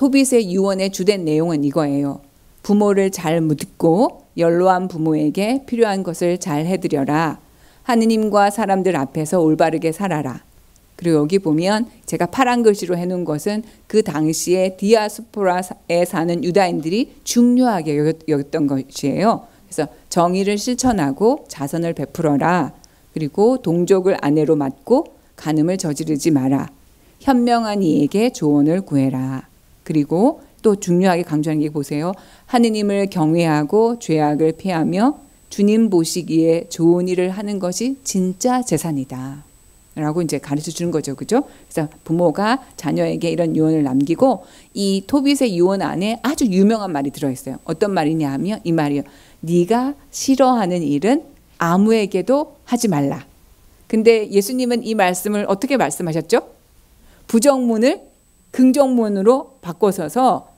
토빗의 유언의 주된 내용은 이거예요. 부모를 잘 듣고 연로한 부모에게 필요한 것을 잘 해드려라. 하느님과 사람들 앞에서 올바르게 살아라. 그리고 여기 보면 제가 파란 글씨로 해놓은 것은 그 당시에 디아스포라에 사는 유다인들이 중요하게 여겼던 것이에요. 그래서 정의를 실천하고 자선을 베풀어라. 그리고 동족을 아내로 맞고 간음을 저지르지 마라. 현명한 이에게 조언을 구해라. 그리고 또 중요하게 강조하는 게 보세요. 하느님을 경외하고 죄악을 피하며 주님 보시기에 좋은 일을 하는 것이 진짜 재산이다. 라고 이제 가르쳐 주는 거죠. 그죠? 그래서 부모가 자녀에게 이런 유언을 남기고 이 토빗의 유언 안에 아주 유명한 말이 들어 있어요. 어떤 말이냐 하면 이 말이요. 네가 싫어하는 일은 아무에게도 하지 말라. 근데 예수님은 이 말씀을 어떻게 말씀하셨죠? 부정문을 긍정문으로 바꿔서서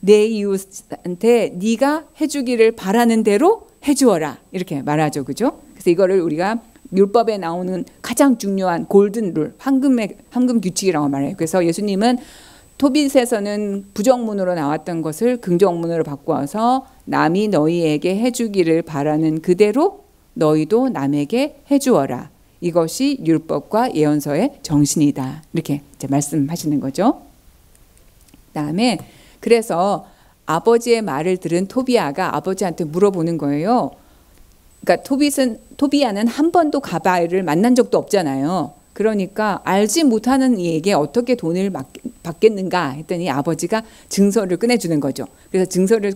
내 이웃한테 네가 해주기를 바라는 대로 해주어라 이렇게 말하죠, 그죠? 그래서 이거를 우리가 율법에 나오는 가장 중요한 골든 룰, 황금의 황금 규칙이라고 말해요. 그래서 예수님은 토빗에서는 부정문으로 나왔던 것을 긍정문으로 바꾸어서 남이 너희에게 해주기를 바라는 그대로 너희도 남에게 해주어라. 이것이 율법과 예언서의 정신이다. 이렇게 이제 말씀하시는 거죠. 다음에 그래서 아버지의 말을 들은 토비아가 아버지한테 물어보는 거예요. 그러니까 토빗은 토비아는 한 번도 가바를 만난 적도 없잖아요. 그러니까 알지 못하는 이에게 어떻게 돈을 받겠는가 했더니 아버지가 증서를 꺼내주는 거죠. 그래서 증서를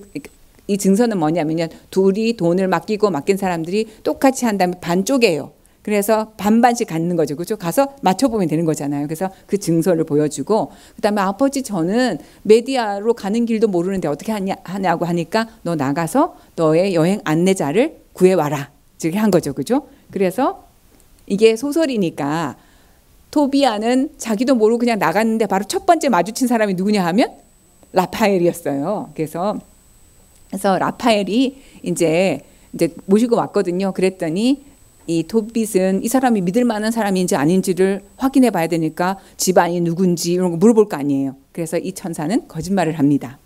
이 증서는 뭐냐면요. 둘이 돈을 맡기고 맡긴 사람들이 똑같이 한다면 반쪽이에요. 그래서 반반씩 갖는 거죠. 그죠? 가서 맞춰보면 되는 거잖아요. 그래서 그 증서를 보여주고, 그 다음에 아버지 저는 메디아로 가는 길도 모르는데 어떻게 하냐, 고 하니까 너 나가서 너의 여행 안내자를 구해와라. 즉, 한 거죠. 그죠? 그래서 이게 소설이니까 토비아는 자기도 모르고 그냥 나갔는데 바로 첫 번째 마주친 사람이 누구냐 하면 라파엘이었어요. 그래서 그래서 라파엘이 이제 이제 모시고 왔거든요. 그랬더니 이 톱빗은 이 사람이 믿을 만한 사람인지 아닌지를 확인해 봐야 되니까 집안이 누군지 이런 거 물어볼 거 아니에요. 그래서 이 천사는 거짓말을 합니다.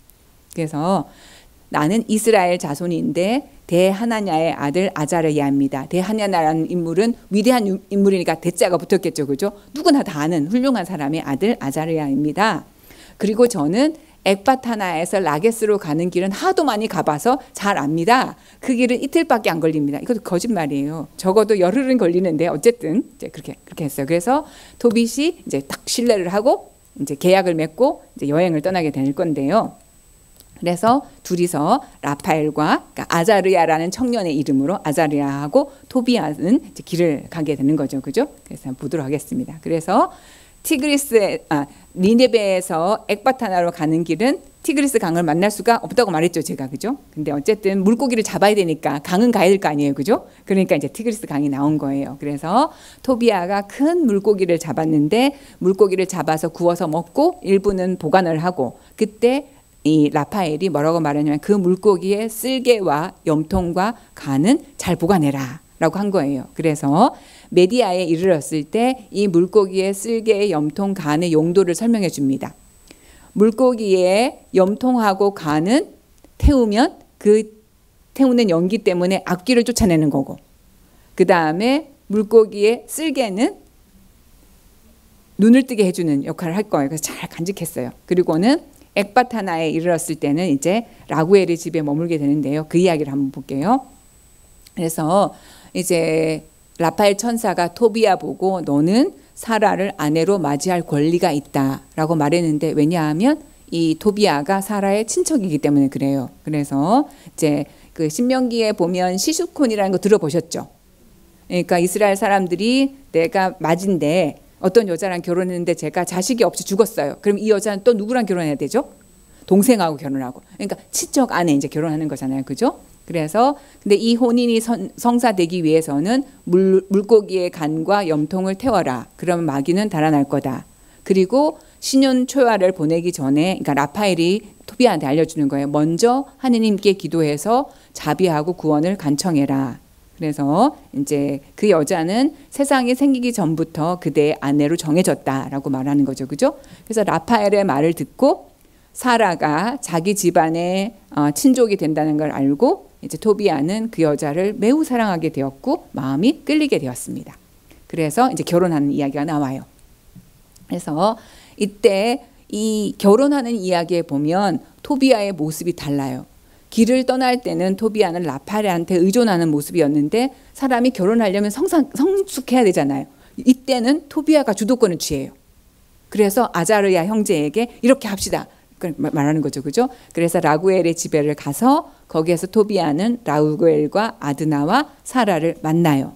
그래서 나는 이스라엘 자손인데 대하나냐의 아들 아자르야입니다. 대하냐라는 인물은 위대한 인물이니까 대자가 붙었겠죠. 그죠? 누구나 다 아는 훌륭한 사람의 아들 아자르야입니다. 그리고 저는 액바타나에서 라게스로 가는 길은 하도 많이 가봐서 잘 압니다. 그 길은 이틀밖에 안 걸립니다. 이것도 거짓말이에요. 적어도 열흘은 걸리는데 어쨌든 이제 그렇게 그렇게 했어요. 그래서 도빗이 이제 딱 신뢰를 하고 이제 계약을 맺고 이제 여행을 떠나게 될 건데요. 그래서 둘이서 라파엘과 그러니까 아자르야라는 청년의 이름으로 아자르야하고 토비아는 길을 가게 되는 거죠. 그죠? 그래서 보도록 하겠습니다. 그래서 티그리스의아 니네베에서 액바타나로 가는 길은 티그리스 강을 만날 수가 없다고 말했죠 제가 그죠? 근데 어쨌든 물고기를 잡아야 되니까 강은 가야 될 거 아니에요 그죠? 그러니까 이제 티그리스 강이 나온 거예요. 그래서 토비아가 큰 물고기를 잡았는데 물고기를 잡아서 구워서 먹고 일부는 보관을 하고 그때 이 라파엘이 뭐라고 말하냐면 그 물고기의 쓸개와 염통과 간은 잘 보관해라 라고 한 거예요. 그래서 메디아에 이르렀을 때 이 물고기의 쓸개의 염통 간의 용도를 설명해 줍니다. 물고기의 염통하고 간은 태우면 그 태우는 연기 때문에 악귀를 쫓아내는 거고 그 다음에 물고기의 쓸개는 눈을 뜨게 해주는 역할을 할 거예요. 그래서 잘 간직했어요. 그리고는 액바타나에 이르렀을 때는 이제 라구엘의 집에 머물게 되는데요. 그 이야기를 한번 볼게요. 그래서 이제 라파엘 천사가 토비아 보고 너는 사라를 아내로 맞이할 권리가 있다라고 말했는데 왜냐하면 이 토비아가 사라의 친척이기 때문에 그래요. 그래서 이제 그 신명기에 보면 시슈콘이라는 거 들어보셨죠? 그러니까 이스라엘 사람들이 내가 맞은데 어떤 여자랑 결혼했는데 제가 자식이 없이 죽었어요. 그럼 이 여자는 또 누구랑 결혼해야 되죠? 동생하고 결혼하고. 그러니까 친척 안에 이제 결혼하는 거잖아요. 그죠? 그래서 근데 이 혼인이 선, 성사되기 위해서는 물, 물고기의 간과 염통을 태워라. 그러면 마귀는 달아날 거다. 그리고 신혼 초야를 보내기 전에 그러니까 라파엘이 토비한테 알려주는 거예요. 먼저 하느님께 기도해서 자비하고 구원을 간청해라. 그래서 이제 그 여자는 세상이 생기기 전부터 그대의 아내로 정해졌다라고 말하는 거죠. 그죠? 그래서 라파엘의 말을 듣고 사라가 자기 집안의 어, 친족이 된다는 걸 알고 이제 토비아는 그 여자를 매우 사랑하게 되었고 마음이 끌리게 되었습니다. 그래서 이제 결혼하는 이야기가 나와요. 그래서 이때 이 결혼하는 이야기에 보면 토비아의 모습이 달라요. 길을 떠날 때는 토비아는 라파레한테 의존하는 모습이었는데 사람이 결혼하려면 성상, 성숙해야 되잖아요. 이때는 토비아가 주도권을 취해요. 그래서 아자르야 형제에게 이렇게 합시다. 말하는 거죠. 그죠? 그래서 라구엘의 지배를 가서 거기에서 토비아는 라우엘과 아드나와 사라를 만나요.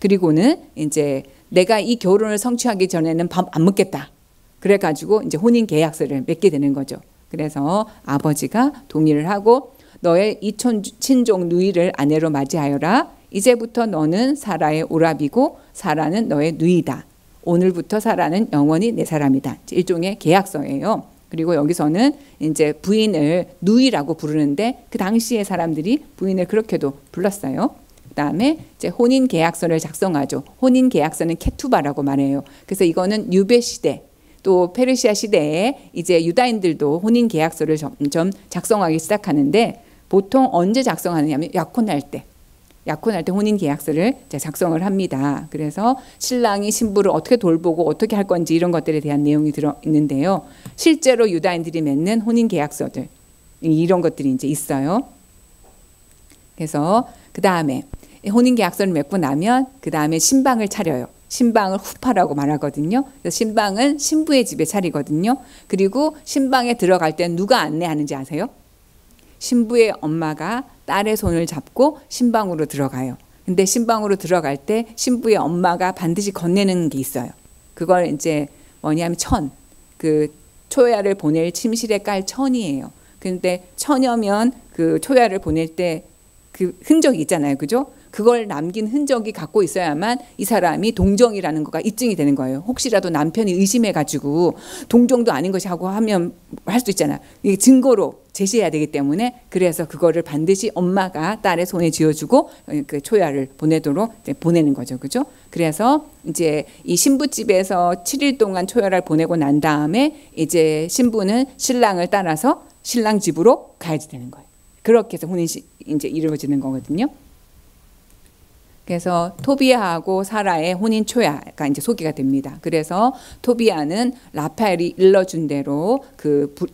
그리고는 이제 내가 이 결혼을 성취하기 전에는 밥 안 먹겠다. 그래가지고 이제 혼인 계약서를 맺게 되는 거죠. 그래서 아버지가 동의를 하고 너의 이촌 친종 누이를 아내로 맞이하여라. 이제부터 너는 사라의 오랍이고 사라는 너의 누이다. 오늘부터 사라는 영원히 내 사람이다. 일종의 계약서예요. 그리고 여기서는 이제 부인을 누이라고 부르는데 그당시에 사람들이 부인을 그렇게도 불렀어요. 그다음에 이제 혼인 계약서를 작성하죠. 혼인 계약서는 케투바라고 말해요. 그래서 이거는 유배 시대 또 페르시아 시대에 이제 유다인들도 혼인 계약서를 점점 작성하기 시작하는데 보통 언제 작성하느냐면 약혼할 때. 약혼할 때 혼인 계약서를 작성을 합니다. 그래서 신랑이 신부를 어떻게 돌보고 어떻게 할 건지 이런 것들에 대한 내용이 들어 있는데요. 실제로 유다인들이 맺는 혼인 계약서들 이런 것들이 이제 있어요. 그래서 그 다음에 혼인 계약서를 맺고 나면 그 다음에 신방을 차려요. 신방을 후파라고 말하거든요. 그래서 신방은 신부의 집에 차리거든요. 그리고 신방에 들어갈 때 누가 안내하는지 아세요? 신부의 엄마가 딸의 손을 잡고 신방으로 들어가요. 근데 신방으로 들어갈 때 신부의 엄마가 반드시 건네는 게 있어요. 그걸 이제 뭐냐면 천. 그 초야를 보낼 침실에 깔 천이에요. 근데 천여면 그 초야를 보낼 때 그 흔적이 있잖아요. 그죠? 그걸 남긴 흔적이 갖고 있어야만 이 사람이 동정이라는 거가 입증이 되는 거예요. 혹시라도 남편이 의심해 가지고 동정도 아닌 것이 하고 하면 할 수 있잖아. 이게 증거로 제시해야 되기 때문에 그래서 그거를 반드시 엄마가 딸의 손에 쥐어주고 어, 그 초야를 보내도록 보내는 거죠. 그죠? 그래서 이제 이 신부집에서 7일 동안 초야를 보내고 난 다음에 이제 신부는 신랑을 따라서 신랑 집으로 가야지 되는 거예요. 그렇게 해서 혼인이 이제 이루어지는 거거든요. 그래서 토비아하고 사라의 혼인 초야가 이제 소개가 됩니다. 그래서 토비아는 라파엘이 일러준 대로 그 부,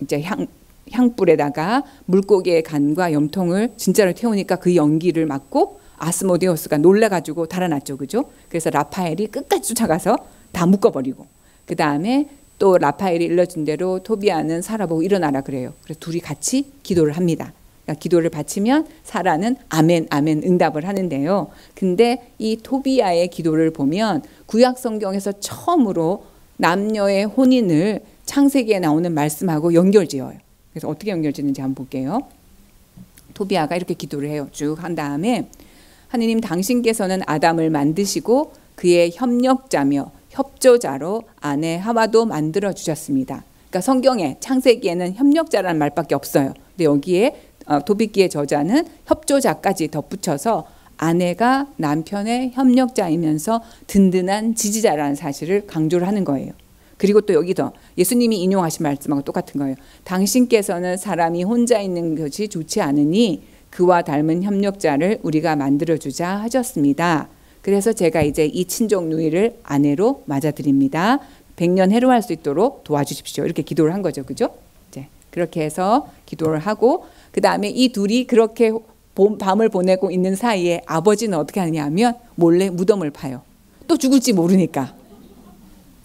이제 향 향불에다가 물고기의 간과 염통을 진짜로 태우니까 그 연기를 맡고 아스모데우스가 놀래가지고 달아났죠, 그죠? 그래서 라파엘이 끝까지 쫓아가서 다 묶어버리고 그 다음에 또 라파엘이 일러준 대로 토비아는 살아보고 일어나라 그래요. 그래서 둘이 같이 기도를 합니다. 그러니까 기도를 바치면 사라는 아멘 아멘 응답을 하는데요. 근데 이 토비아의 기도를 보면 구약 성경에서 처음으로 남녀의 혼인을 창세기에 나오는 말씀하고 연결지어요. 그래서 어떻게 연결지는지 한번 볼게요. 토비아가 이렇게 기도를 해요. 쭉 한 다음에 하느님 당신께서는 아담을 만드시고 그의 협력자며 협조자로 아내 하와도 만들어 주셨습니다. 그러니까 성경에 창세기에는 협력자라는 말밖에 없어요. 근데 여기에 어, 도비기의 저자는 협조자까지 덧붙여서 아내가 남편의 협력자이면서 든든한 지지자라는 사실을 강조를 하는 거예요. 그리고 또 여기서 예수님이 인용하신 말씀하고 똑같은 거예요. 당신께서는 사람이 혼자 있는 것이 좋지 않으니 그와 닮은 협력자를 우리가 만들어주자 하셨습니다. 그래서 제가 이제 이 친족 누이를 아내로 맞아드립니다. 백년 해로할 수 있도록 도와주십시오. 이렇게 기도를 한 거죠. 그죠? 이제 네. 그렇게 해서 기도를 하고 그 다음에 이 둘이 그렇게 밤을 보내고 있는 사이에 아버지는 어떻게 하느냐 하면 몰래 무덤을 파요. 또 죽을지 모르니까.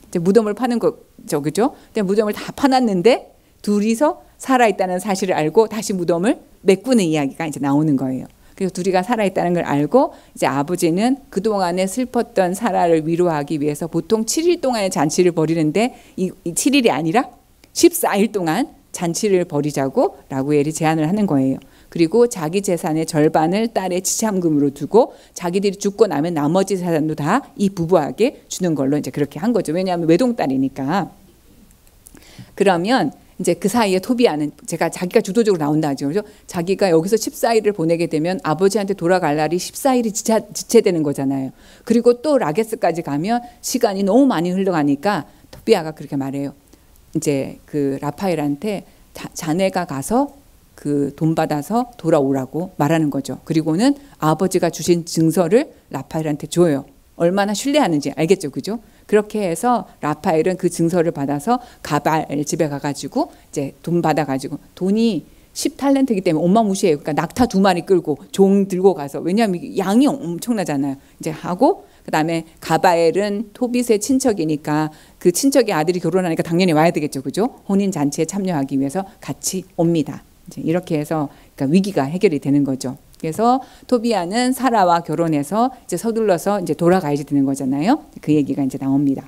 이제 무덤을 파는 거죠. 그죠? 무덤을 다 파놨는데 둘이서 살아있다는 사실을 알고 다시 무덤을 메꾸는 이야기가 이제 나오는 거예요. 그래서 둘이가 살아있다는 걸 알고 이제 아버지는 그동안에 슬펐던 사라를 위로하기 위해서 보통 7일 동안의 잔치를 벌이는데 이, 이 7일이 아니라 14일 동안 잔치를 벌이자고 라구엘이 제안을 하는 거예요. 그리고 자기 재산의 절반을 딸의 지참금으로 두고 자기들이 죽고 나면 나머지 재산도 다 이 부부에게 주는 걸로 이제 그렇게 한 거죠. 왜냐하면 외동딸이니까. 그러면 이제 그 사이에 토비아는 제가 자기가 주도적으로 나온다 하죠. 그죠? 자기가 여기서 14일을 보내게 되면 아버지한테 돌아갈 날이 14일이 지체, 되는 거잖아요. 그리고 또 라게스까지 가면 시간이 너무 많이 흘러가니까 토비아가 그렇게 말해요. 이제 그 라파엘한테 자, 자네가 가서 그 돈 받아서 돌아오라고 말하는 거죠. 그리고는 아버지가 주신 증서를 라파엘한테 줘요. 얼마나 신뢰하는지 알겠죠, 그죠? 그렇게 해서 라파엘은 그 증서를 받아서 가발 집에 가가지고 이제 돈 받아가지고 돈이 10탈렌트이기 때문에 엄마무시해요. 그러니까 낙타 두 마리 끌고 종 들고 가서 왜냐하면 양이 엄청나잖아요. 이제 하고 그다음에 가바엘은 토빗의 친척이니까 그 친척의 아들이 결혼하니까 당연히 와야 되겠죠. 그죠? 혼인 잔치에 참여하기 위해서 같이 옵니다. 이제 이렇게 해서 그러니까 위기가 해결이 되는 거죠. 그래서 토비아는 사라와 결혼해서 이제 서둘러서 이제 돌아가야지 되는 거잖아요. 그 얘기가 이제 나옵니다.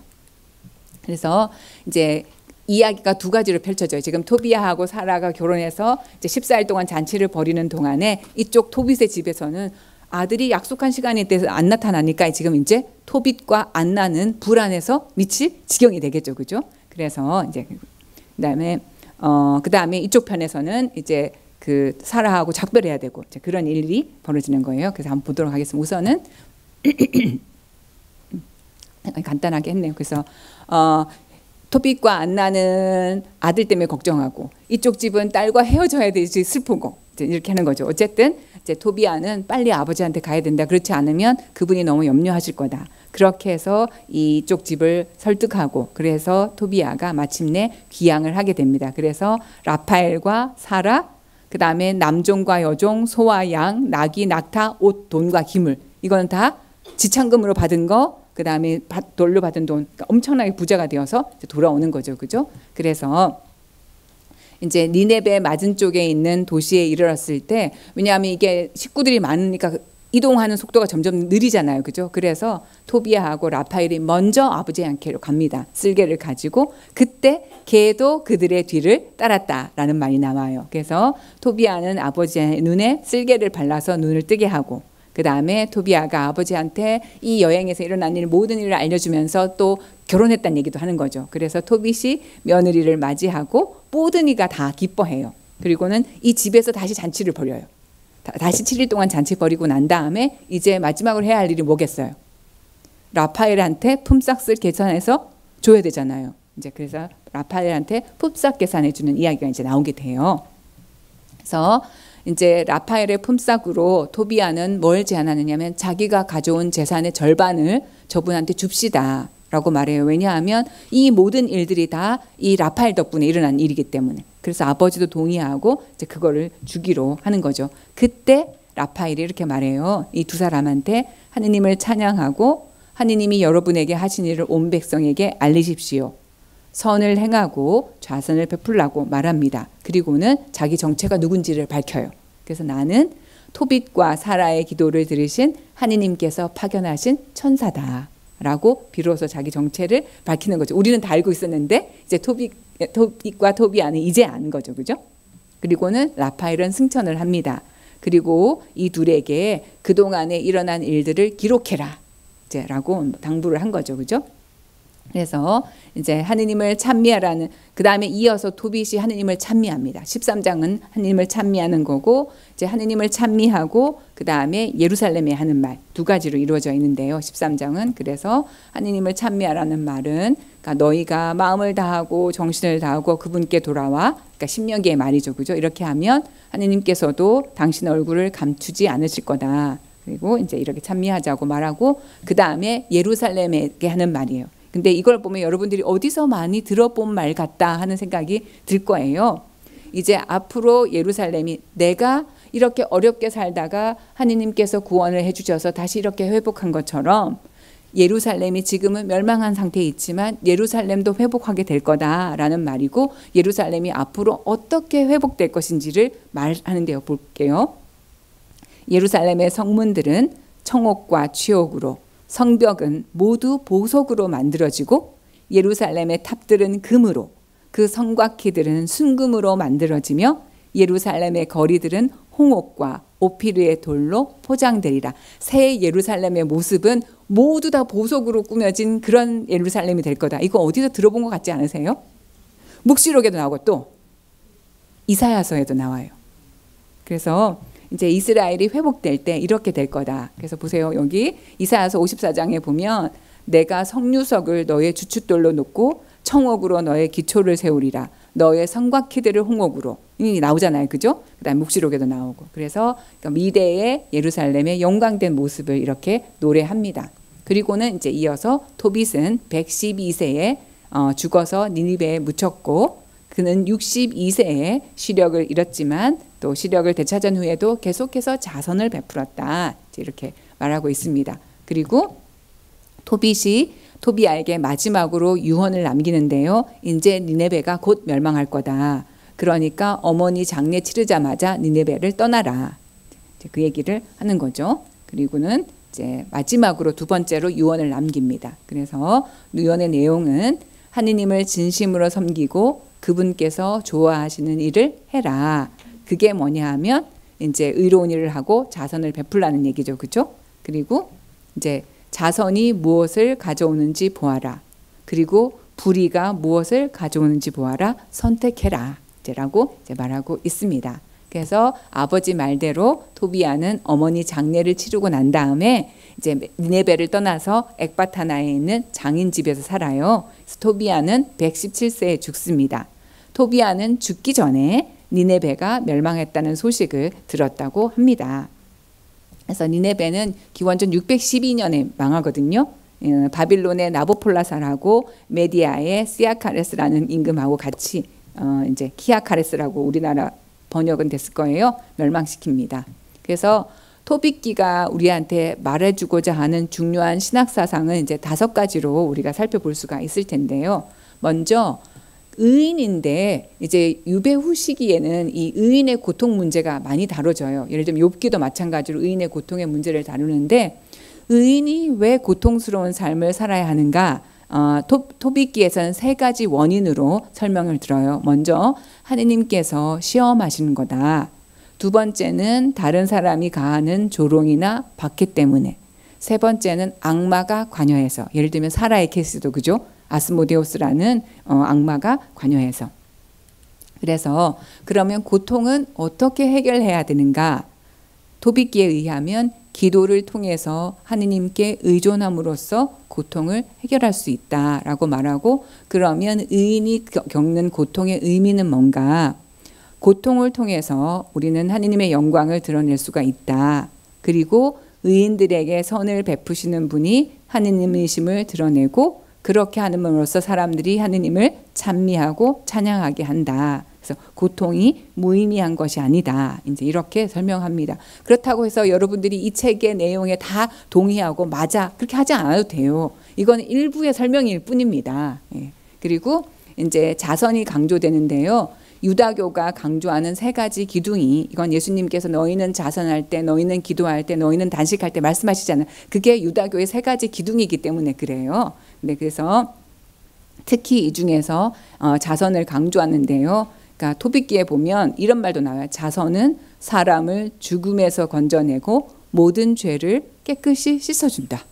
그래서 이제 이야기가 두 가지로 펼쳐져요. 지금 토비아하고 사라가 결혼해서 이제 14일 동안 잔치를 벌이는 동안에 이쪽 토빗의 집에서는 아들이 약속한 시간에 대해서 안 나타나니까 지금 이제 토빗과 안나는 불안해서 미치 지경이 되겠죠. 그죠? 그래서 이제 그다음에 어 그다음에 이쪽 편에서는 이제 그 사라하고 작별해야 되고 이제 그런 일이 벌어지는 거예요. 그래서 한번 보도록 하겠습니다. 우선은 간단하게 했네요. 그래서 어 토빗과 안나는 아들 때문에 걱정하고 이쪽 집은 딸과 헤어져야 되지 슬프고 이렇게 하는 거죠. 어쨌든 이제 토비아는 빨리 아버지한테 가야 된다. 그렇지 않으면 그분이 너무 염려하실 거다. 그렇게 해서 이쪽 집을 설득하고 그래서 토비아가 마침내 귀향을 하게 됩니다. 그래서 라파엘과 사라 그 다음에 남종과 여종, 소와 양, 낙이, 낙타, 옷, 돈과 기물 이건 다 지참금으로 받은 거, 그 다음에 돌로 받은 돈 그러니까 엄청나게 부자가 되어서 돌아오는 거죠, 그죠? 그래서 이제 니네베 맞은 쪽에 있는 도시에 이르렀을 때 왜냐하면 이게 식구들이 많으니까 이동하는 속도가 점점 느리잖아요. 그죠? 그래서 토비아하고 라파엘이 먼저 아버지 양케로 갑니다. 쓸개를 가지고 그때 개도 그들의 뒤를 따랐다라는 말이 나와요. 그래서 토비아는 아버지의 눈에 쓸개를 발라서 눈을 뜨게 하고 그 다음에 토비아가 아버지한테 이 여행에서 일어난 일 모든 일을 알려주면서 또 결혼했다는 얘기도 하는 거죠. 그래서 토빗이 며느리를 맞이하고 뽀드니가 다 기뻐해요. 그리고는 이 집에서 다시 잔치를 벌여요. 다, 시 7일 동안 잔치 벌이고 난 다음에 이제 마지막으로 해야 할 일이 뭐겠어요? 라파엘한테 품삯을 계산해서 줘야 되잖아요. 이제 그래서 라파엘한테 품삯 계산해 주는 이야기가 이제 나오게 돼요. 그래서 이제 라파엘의 품삯으로 토비아는 뭘 제안하느냐면 자기가 가져온 재산의 절반을 저분한테 줍시다. 라고 말해요. 왜냐하면 이 모든 일들이 다 이 라파엘 덕분에 일어난 일이기 때문에. 그래서 아버지도 동의하고 이제 그거를 주기로 하는 거죠. 그때 라파엘이 이렇게 말해요. 이 두 사람한테 하느님을 찬양하고 하느님이 여러분에게 하신 일을 온 백성에게 알리십시오. 선을 행하고 좌선을 베풀라고 말합니다. 그리고는 자기 정체가 누군지를 밝혀요. 그래서 나는 토빗과 사라의 기도를 들으신 하느님께서 파견하신 천사다. 라고 비로소 자기 정체를 밝히는 거죠. 우리는 다 알고 있었는데 이제 토비, 토비과 토비아는 이제 아는 거죠. 그죠? 그리고는 라파엘은 승천을 합니다. 그리고 이 둘에게 그동안에 일어난 일들을 기록해라. 이제 라고 당부를 한 거죠. 그죠? 그래서 이제 하느님을 찬미하라는 그 다음에 이어서 도빗이 하느님을 찬미합니다. 13장은 하느님을 찬미하는 거고 이제 하느님을 찬미하고 그 다음에 예루살렘에 하는 말 두 가지로 이루어져 있는데요. 13장은 그래서 하느님을 찬미하라는 말은 그러니까 너희가 마음을 다하고 정신을 다하고 그분께 돌아와 그러니까 신명기의 말이죠, 그죠? 이렇게 하면 하느님께서도 당신 얼굴을 감추지 않으실 거다. 그리고 이제 이렇게 찬미하자고 말하고 그 다음에 예루살렘에게 하는 말이에요. 근데 이걸 보면 여러분들이 어디서 많이 들어본 말 같다 하는 생각이 들 거예요. 이제 앞으로 예루살렘이 내가 이렇게 어렵게 살다가 하느님께서 구원을 해주셔서 다시 이렇게 회복한 것처럼 예루살렘이 지금은 멸망한 상태에 있지만 예루살렘도 회복하게 될 거다라는 말이고 예루살렘이 앞으로 어떻게 회복될 것인지를 말하는 데요 볼게요. 예루살렘의 성문들은 청옥과 취옥으로 성벽은 모두 보석으로 만들어지고 예루살렘의 탑들은 금으로 그 성곽키들은 순금으로 만들어지며 예루살렘의 거리들은 홍옥과 오피르의 돌로 포장되리라. 새 예루살렘의 모습은 모두 다 보석으로 꾸며진 그런 예루살렘이 될 거다. 이거 어디서 들어본 것 같지 않으세요? 묵시록에도 나오고 또 이사야서에도 나와요. 그래서 이제 이스라엘이 회복될 때 이렇게 될 거다. 그래서 보세요. 여기 이사야서 54장에 보면 내가 성류석을 너의 주춧돌로 놓고 청옥으로 너의 기초를 세우리라. 너의 성곽키들을 홍옥으로 이 나오잖아요, 그죠? 그다음 묵시록에도 나오고 그래서 그러니까 미대의 예루살렘의 영광된 모습을 이렇게 노래합니다. 그리고는 이제 이어서 토빗은 112세에 어, 죽어서 니니베에 묻혔고 그는 62세에 시력을 잃었지만 또 시력을 되찾은 후에도 계속해서 자선을 베풀었다. 이렇게 말하고 있습니다. 그리고 토빗이 토비아에게 마지막으로 유언을 남기는데요. 이제 니네베가 곧 멸망할 거다. 그러니까 어머니 장례 치르자마자 니네베를 떠나라. 그 얘기를 하는 거죠. 그리고는 이제 마지막으로 두 번째로 유언을 남깁니다. 그래서 유언의 내용은 하느님을 진심으로 섬기고 그분께서 좋아하시는 일을 해라. 그게 뭐냐 하면 이제 의로운 일을 하고 자선을 베풀라는 얘기죠. 그죠? 그리고 이제 자선이 무엇을 가져오는지 보아라. 그리고 불의가 무엇을 가져오는지 보아라. 선택해라. 라고 이제 말하고 있습니다. 그래서 아버지 말대로 토비아는 어머니 장례를 치르고 난 다음에 이제 니네베를 떠나서 엑바타나에 있는 장인 집에서 살아요. 토비아는 117세에 죽습니다. 토비아는 죽기 전에 니네베가 멸망했다는 소식을 들었다고 합니다. 그래서 니네베는 기원전 612년에 망하거든요. 예, 바빌론의 나보폴라살하고 메디아의 시아카레스라는 임금하고 같이 어 이제 키아카레스라고 우리나라 번역은 됐을 거예요. 멸망시킵니다. 그래서 토빅기가 우리한테 말해주고자 하는 중요한 신학 사상은 이제 다섯 가지로 우리가 살펴볼 수가 있을 텐데요. 먼저 의인인데 이제 유배 후 시기에는 이 의인의 고통 문제가 많이 다뤄져요. 예를 들면 욥기도 마찬가지로 의인의 고통의 문제를 다루는데 의인이 왜 고통스러운 삶을 살아야 하는가? 어, 토, 비기에서는세 가지 원인으로 설명을 들어요. 먼저 하느님께서 시험하시는 거다. 두 번째는 다른 사람이 가하는 조롱이나 박해 때문에. 세 번째는 악마가 관여해서. 예를 들면 사라의 케이스도 그죠? 아스모데우스라는 어, 악마가 관여해서. 그래서 그러면 고통은 어떻게 해결해야 되는가? 도비기에 의하면 기도를 통해서 하느님께 의존함으로써 고통을 해결할 수 있다라고 말하고 그러면 의인이 겪는 고통의 의미는 뭔가? 고통을 통해서 우리는 하느님의 영광을 드러낼 수가 있다. 그리고 의인들에게 선을 베푸시는 분이 하느님의심을 드러내고 그렇게 하 함으로써 사람들이 하느님을 찬미하고 찬양하게 한다. 그래서 고통이 무의미한 것이 아니다. 이제 이렇게 설명합니다. 그렇다고 해서 여러분들이 이 책의 내용에 다 동의하고 맞아 그렇게 하지 않아도 돼요. 이건 일부의 설명일 뿐입니다. 예. 그리고 이제 자선이 강조되는데요. 유다교가 강조하는 세 가지 기둥이 이건 예수님께서 너희는 자선할 때 너희는 기도할 때 너희는 단식할 때 말씀하시잖아요. 그게 유다교의 세 가지 기둥이기 때문에 그래요. 네, 그래서 특히 이 중에서 어, 자선을 강조하는데요. 그러니까 토비기에 보면 이런 말도 나와요. 자선은 사람을 죽음에서 건져내고 모든 죄를 깨끗이 씻어준다.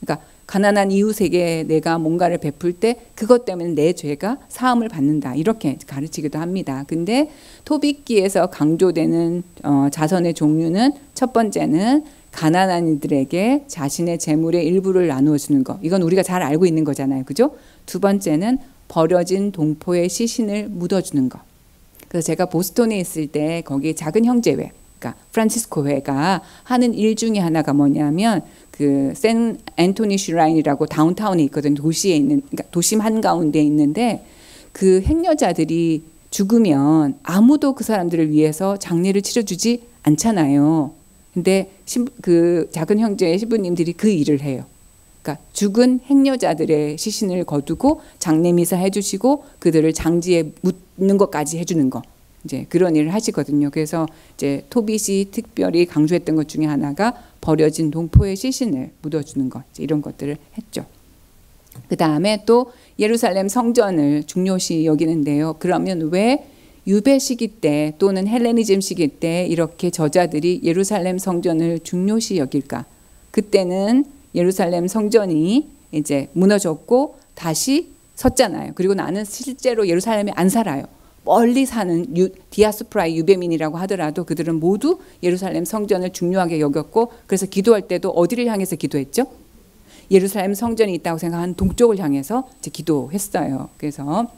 그러니까 가난한 이웃에게 내가 뭔가를 베풀 때 그것 때문에 내 죄가 사함을 받는다. 이렇게 가르치기도 합니다. 근데 토비기에서 강조되는 어, 자선의 종류는 첫 번째는 가난한 이들에게 자신의 재물의 일부를 나누어 주는 것. 이건 우리가 잘 알고 있는 거잖아요. 그죠? 두 번째는 버려진 동포의 시신을 묻어주는 것. 그래서 제가 보스턴에 있을 때 거기 작은 형제회 그러니까 프란치스코 회가 하는 일 중에 하나가 뭐냐면 그샌 앤토니 슈라인이라고 다운타운에 있거든 도시에 있는 그러니까 도심 한 가운데 있는데 그 행여자들이 죽으면 아무도 그 사람들을 위해서 장례를 치러주지 않잖아요. 근데 그 작은 형제의 신부님들이 그 일을 해요. 그러니까 죽은 행여자들의 시신을 거두고 장례 미사 해주시고 그들을 장지에 묻는 것까지 해주는 거. 이제 그런 일을 하시거든요. 그래서 이제 토비이 특별히 강조했던 것 중에 하나가 버려진 동포의 시신을 묻어주는 것 이런 것들을 했죠. 그 다음에 또 예루살렘 성전을 중요시 여기는데요. 그러면 왜 유배 시기 때 또는 헬레니즘 시기 때 이렇게 저자들이 예루살렘 성전을 중요시 여길까? 그때는 예루살렘 성전이 이제 무너졌고 다시 섰잖아요. 그리고 나는 실제로 예루살렘에 안 살아요. 멀리 사는 유, 디아스프라의 유배민이라고 하더라도 그들은 모두 예루살렘 성전을 중요하게 여겼고 그래서 기도할 때도 어디를 향해서 기도했죠? 예루살렘 성전이 있다고 생각한 동쪽을 향해서 기도했어요. 그래서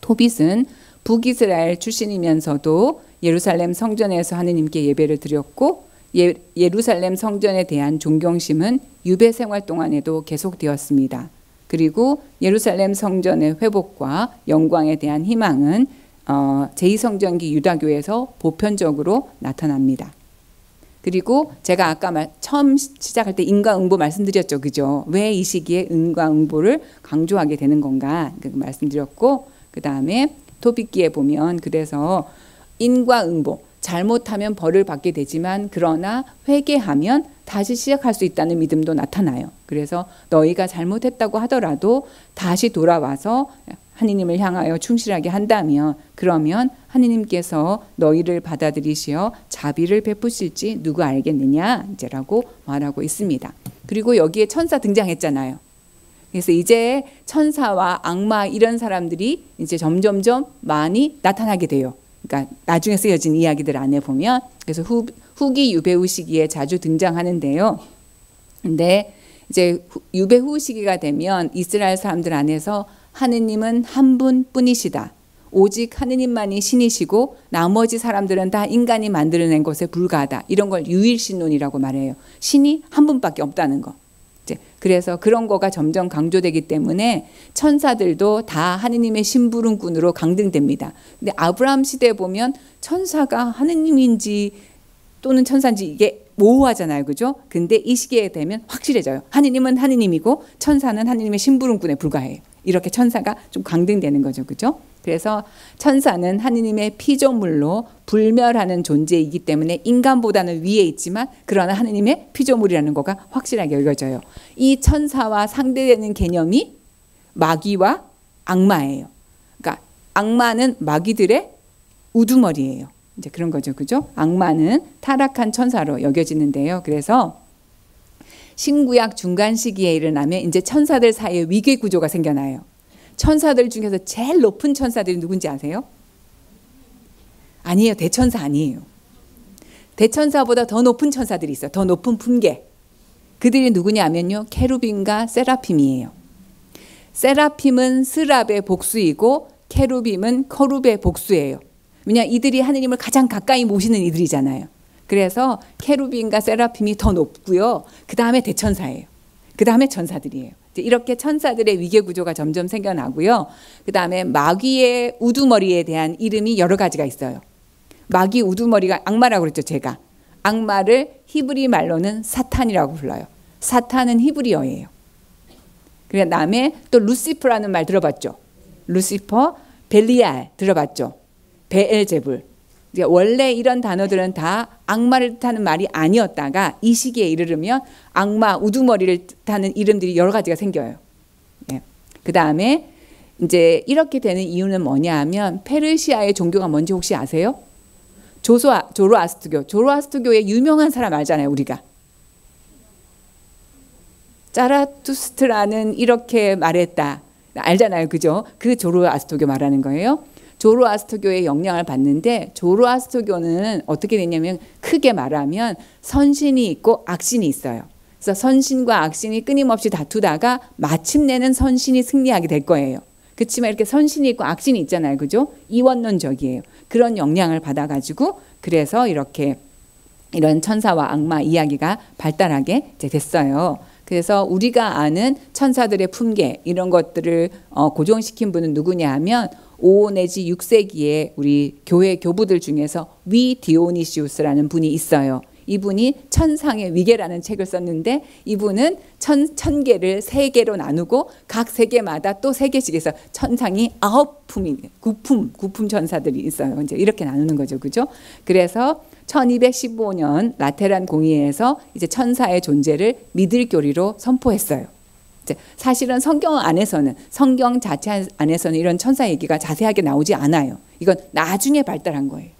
토빗은 북이스라엘 출신이면서도 예루살렘 성전에서 하느님께 예배를 드렸고 예, 예루살렘 성전에 대한 존경심은 유배 생활 동안에도 계속되었습니다. 그리고 예루살렘 성전의 회복과 영광에 대한 희망은 어, 제2성전기 유다교에서 보편적으로 나타납니다. 그리고 제가 아까 말, 처음 시작할 때 인과응보 말씀드렸죠. 그죠? 왜 이 시기에 인과응보를 강조하게 되는 건가 그 말씀드렸고 그 다음에 토비기에 보면 그래서 인과응보 잘못하면 벌을 받게 되지만 그러나 회개하면 다시 시작할 수 있다는 믿음도 나타나요. 그래서 너희가 잘못했다고 하더라도 다시 돌아와서 하느님을 향하여 충실하게 한다면 그러면 하느님께서 너희를 받아들이시어 자비를 베푸실지 누구 알겠느냐 이제라고 말하고 있습니다. 그리고 여기에 천사 등장했잖아요. 그래서 이제 천사와 악마 이런 사람들이 이제 점점점 많이 나타나게 돼요. 그러니까 나중에 쓰여진 이야기들 안에 보면 그래서 후, 후기 유배후 시기에 자주 등장하는데요. 근데 이제 유배후 시기가 되면 이스라엘 사람들 안에서 하느님은 한 분뿐이시다. 오직 하느님만이 신이시고 나머지 사람들은 다 인간이 만들어낸 것에 불과하다. 이런 걸 유일신론이라고 말해요. 신이 한 분밖에 없다는 거. 그래서 그런 거가 점점 강조되기 때문에 천사들도 다 하느님의 신부름꾼으로 강등됩니다. 근데 아브라함 시대에 보면 천사가 하느님인지 또는 천사인지 이게 모호하잖아요. 그죠? 근데 이 시기에 되면 확실해져요. 하느님은 하느님이고 천사는 하느님의 신부름꾼에 불과해요. 이렇게 천사가 좀 강등되는 거죠. 그죠? 그래서 천사는 하느님의 피조물로 불멸하는 존재이기 때문에 인간보다는 위에 있지만 그러나 하느님의 피조물이라는 거가 확실하게 여겨져요. 이 천사와 상대되는 개념이 마귀와 악마예요. 그러니까 악마는 마귀들의 우두머리예요. 이제 그런 거죠. 그죠? 악마는 타락한 천사로 여겨지는데요. 그래서 신구약 중간 시기에 일어나면 이제 천사들 사이에 위계 구조가 생겨나요. 천사들 중에서 제일 높은 천사들이 누군지 아세요? 아니에요. 대천사 아니에요. 대천사보다 더 높은 천사들이 있어요. 더 높은 품계. 그들이 누구냐면요. 케루빔과 세라핌이에요. 세라핌은 스랍의 복수이고 케루빔은 커룹의 복수예요. 왜냐 이들이 하느님을 가장 가까이 모시는 이들이잖아요. 그래서 케루빔과 세라핌이 더 높고요. 그 다음에 대천사예요. 그 다음에 천사들이에요. 이렇게 천사들의 위계 구조가 점점 생겨나고요. 그 다음에 마귀의 우두머리에 대한 이름이 여러 가지가 있어요. 마귀 우두머리가 악마라고 그랬죠, 제가. 악마를 히브리 말로는 사탄이라고 불러요. 사탄은 히브리어예요. 그 다음에 또 루시퍼라는 말 들어봤죠. 루시퍼, 벨리알 들어봤죠. 베엘제불. 이제 원래 이런 단어들은 다 악마를 뜻하는 말이 아니었다가 이 시기에 이르르면 악마 우두머리를 뜻하는 이름들이 여러 가지가 생겨요. 예. 네. 그 다음에 이제 이렇게 되는 이유는 뭐냐 하면 페르시아의 종교가 뭔지 혹시 아세요? 조소아, 조로아스트교. 조로아스트교의 유명한 사람 알잖아요, 우리가. 짜라투스트라는 이렇게 말했다. 알잖아요, 그죠? 그 조로아스트교 말하는 거예요. 조로아스터교의 영향을 받는데 조로아스터교는 어떻게 되냐면 크게 말하면 선신이 있고 악신이 있어요. 그래서 선신과 악신이 끊임없이 다투다가 마침내는 선신이 승리하게 될 거예요. 그렇지만 이렇게 선신이 있고 악신이 있잖아요. 그죠? 이원론적이에요. 그런 영향을 받아가지고 그래서 이렇게 이런 천사와 악마 이야기가 발달하게 됐어요. 그래서 우리가 아는 천사들의 품계 이런 것들을 어, 고정시킨 분은 누구냐 하면 5 내지 6세기에 우리 교회 교부들 중에서 위 디오니시우스라는 분이 있어요. 이분이 천상의 위계라는 책을 썼는데 이분은 천, 천 개를 세 개로 나누고 각 세 개마다 또 세 개씩 해서 천상이 아홉 품이 구품 구품 전사들이 있어요. 이제 이렇게 나누는 거죠, 그죠? 그래서 1215년 라테란 공의에서 이제 천사의 존재를 믿을 교리로 선포했어요. 사실은 성경 안에서는 성경 자체 안에서는 이런 천사 얘기가 자세하게 나오지 않아요. 이건 나중에 발달한 거예요.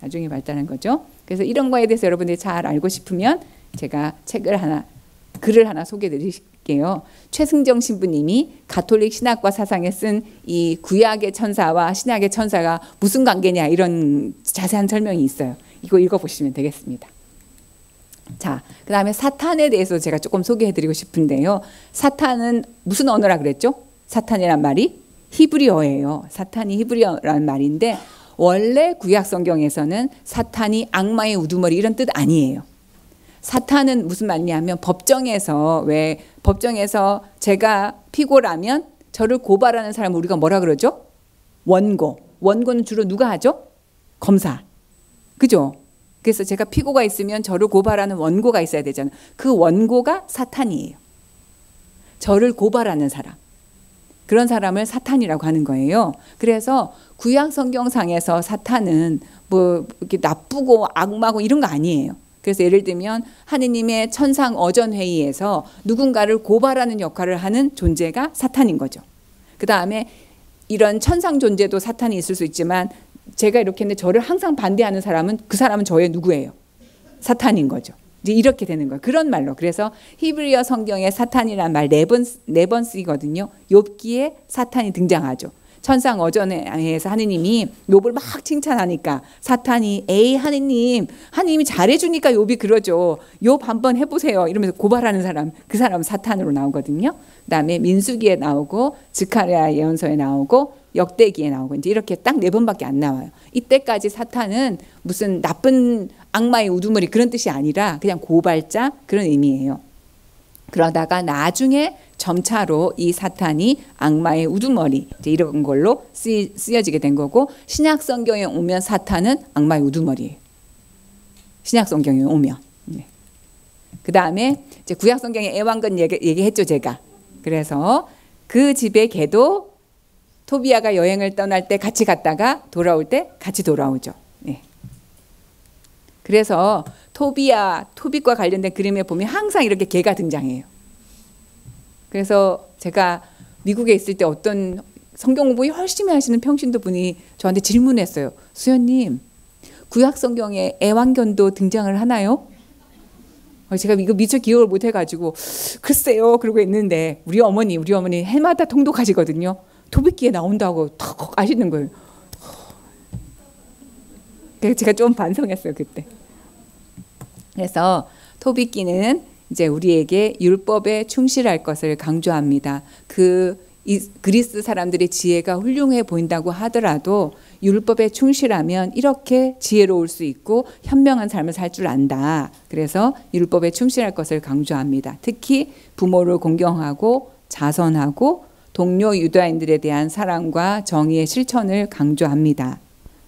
나중에 발달한 거죠. 그래서 이런 거에 대해서 여러분들이 잘 알고 싶으면 제가 책을 하나 글을 하나 소개드릴게요. 최승정 신부님이 가톨릭 신학과 사상에 쓴 이 구약의 천사와 신약의 천사가 무슨 관계냐 이런 자세한 설명이 있어요. 이거 읽어보시면 되겠습니다. 자, 그 다음에 사탄에 대해서 제가 조금 소개해드리고 싶은데요. 사탄은 무슨 언어라 그랬죠? 사탄이란 말이 히브리어예요. 사탄이 히브리어라는 말인데 원래 구약 성경에서는 사탄이 악마의 우두머리 이런 뜻 아니에요. 사탄은 무슨 말이냐면 법정에서 왜 법정에서 제가 피고라면 저를 고발하는 사람 우리가 뭐라 그러죠? 원고. 원고는 주로 누가 하죠? 검사. 그죠? 그래서 제가 피고가 있으면 저를 고발하는 원고가 있어야 되잖아요. 그 원고가 사탄이에요. 저를 고발하는 사람. 그런 사람을 사탄이라고 하는 거예요. 그래서 구약 성경상에서 사탄은 뭐 이렇게 나쁘고 악마고 이런 거 아니에요. 그래서 예를 들면 하느님의 천상 어전 회의에서 누군가를 고발하는 역할을 하는 존재가 사탄인 거죠. 그 다음에 이런 천상 존재도 사탄이 있을 수 있지만 제가 이렇게 했는데 저를 항상 반대하는 사람은 그 사람은 저의 누구예요? 사탄인 거죠. 이제 이렇게 되는 거예요. 그런 말로. 그래서 히브리어 성경에 사탄이란 말 네 번 네번 네 쓰이거든요. 욥기에 사탄이 등장하죠. 천상 어전에서 하느님이 욥을 막 칭찬하니까 사탄이 에이 하느님 하느님이 잘해주니까 욥이 그러죠 욥 한번 해보세요 이러면서 고발하는 사람 그 사람 사탄으로 나오거든요 그다음에 민수기에 나오고 즉하랴 예언서에 나오고 역대기에 나오고 이제 이렇게 딱 네 번밖에 안 나와요. 이때까지 사탄은 무슨 나쁜 악마의 우두머리 그런 뜻이 아니라 그냥 고발자 그런 의미예요. 그러다가 나중에 점차로 이 사탄이 악마의 우두머리 이런 걸로 쓰 쓰여지게 된 거고 신약 성경에 오면 사탄은 악마의 우두머리예요. 신약 성경에 오면. 네. 그 다음에 구약 성경에 애완근 얘기, 했죠 제가. 그래서 그 집의 개도 토비아가 여행을 떠날 때 같이 갔다가 돌아올 때 같이 돌아오죠. 예. 그래서 토비아, 토빗과 관련된 그림에 보면 항상 이렇게 개가 등장해요. 그래서 제가 미국에 있을 때 어떤 성경 공부 열심히 하시는 평신도 분이 저한테 질문했어요. 수연님, 구약 성경에 애완견도 등장을 하나요? 어, 제가 이거 미처 기억을 못 해가지고 글쎄요 그러고 있는데 우리 어머니 우리 어머니 해마다 통독하시거든요. 도비기에 나온다고 턱 아시는 거예요. 제가 좀 반성했어요 그때. 그래서 토비끼는 이제 우리에게 율법에 충실할 것을 강조합니다. 그 그리스 사람들의 지혜가 훌륭해 보인다고 하더라도 율법에 충실하면 이렇게 지혜로울 수 있고 현명한 삶을 살 줄 안다. 그래서 율법에 충실할 것을 강조합니다. 특히 부모를 공경하고 자선하고 동료 유대인들에 대한 사랑과 정의의 실천을 강조합니다.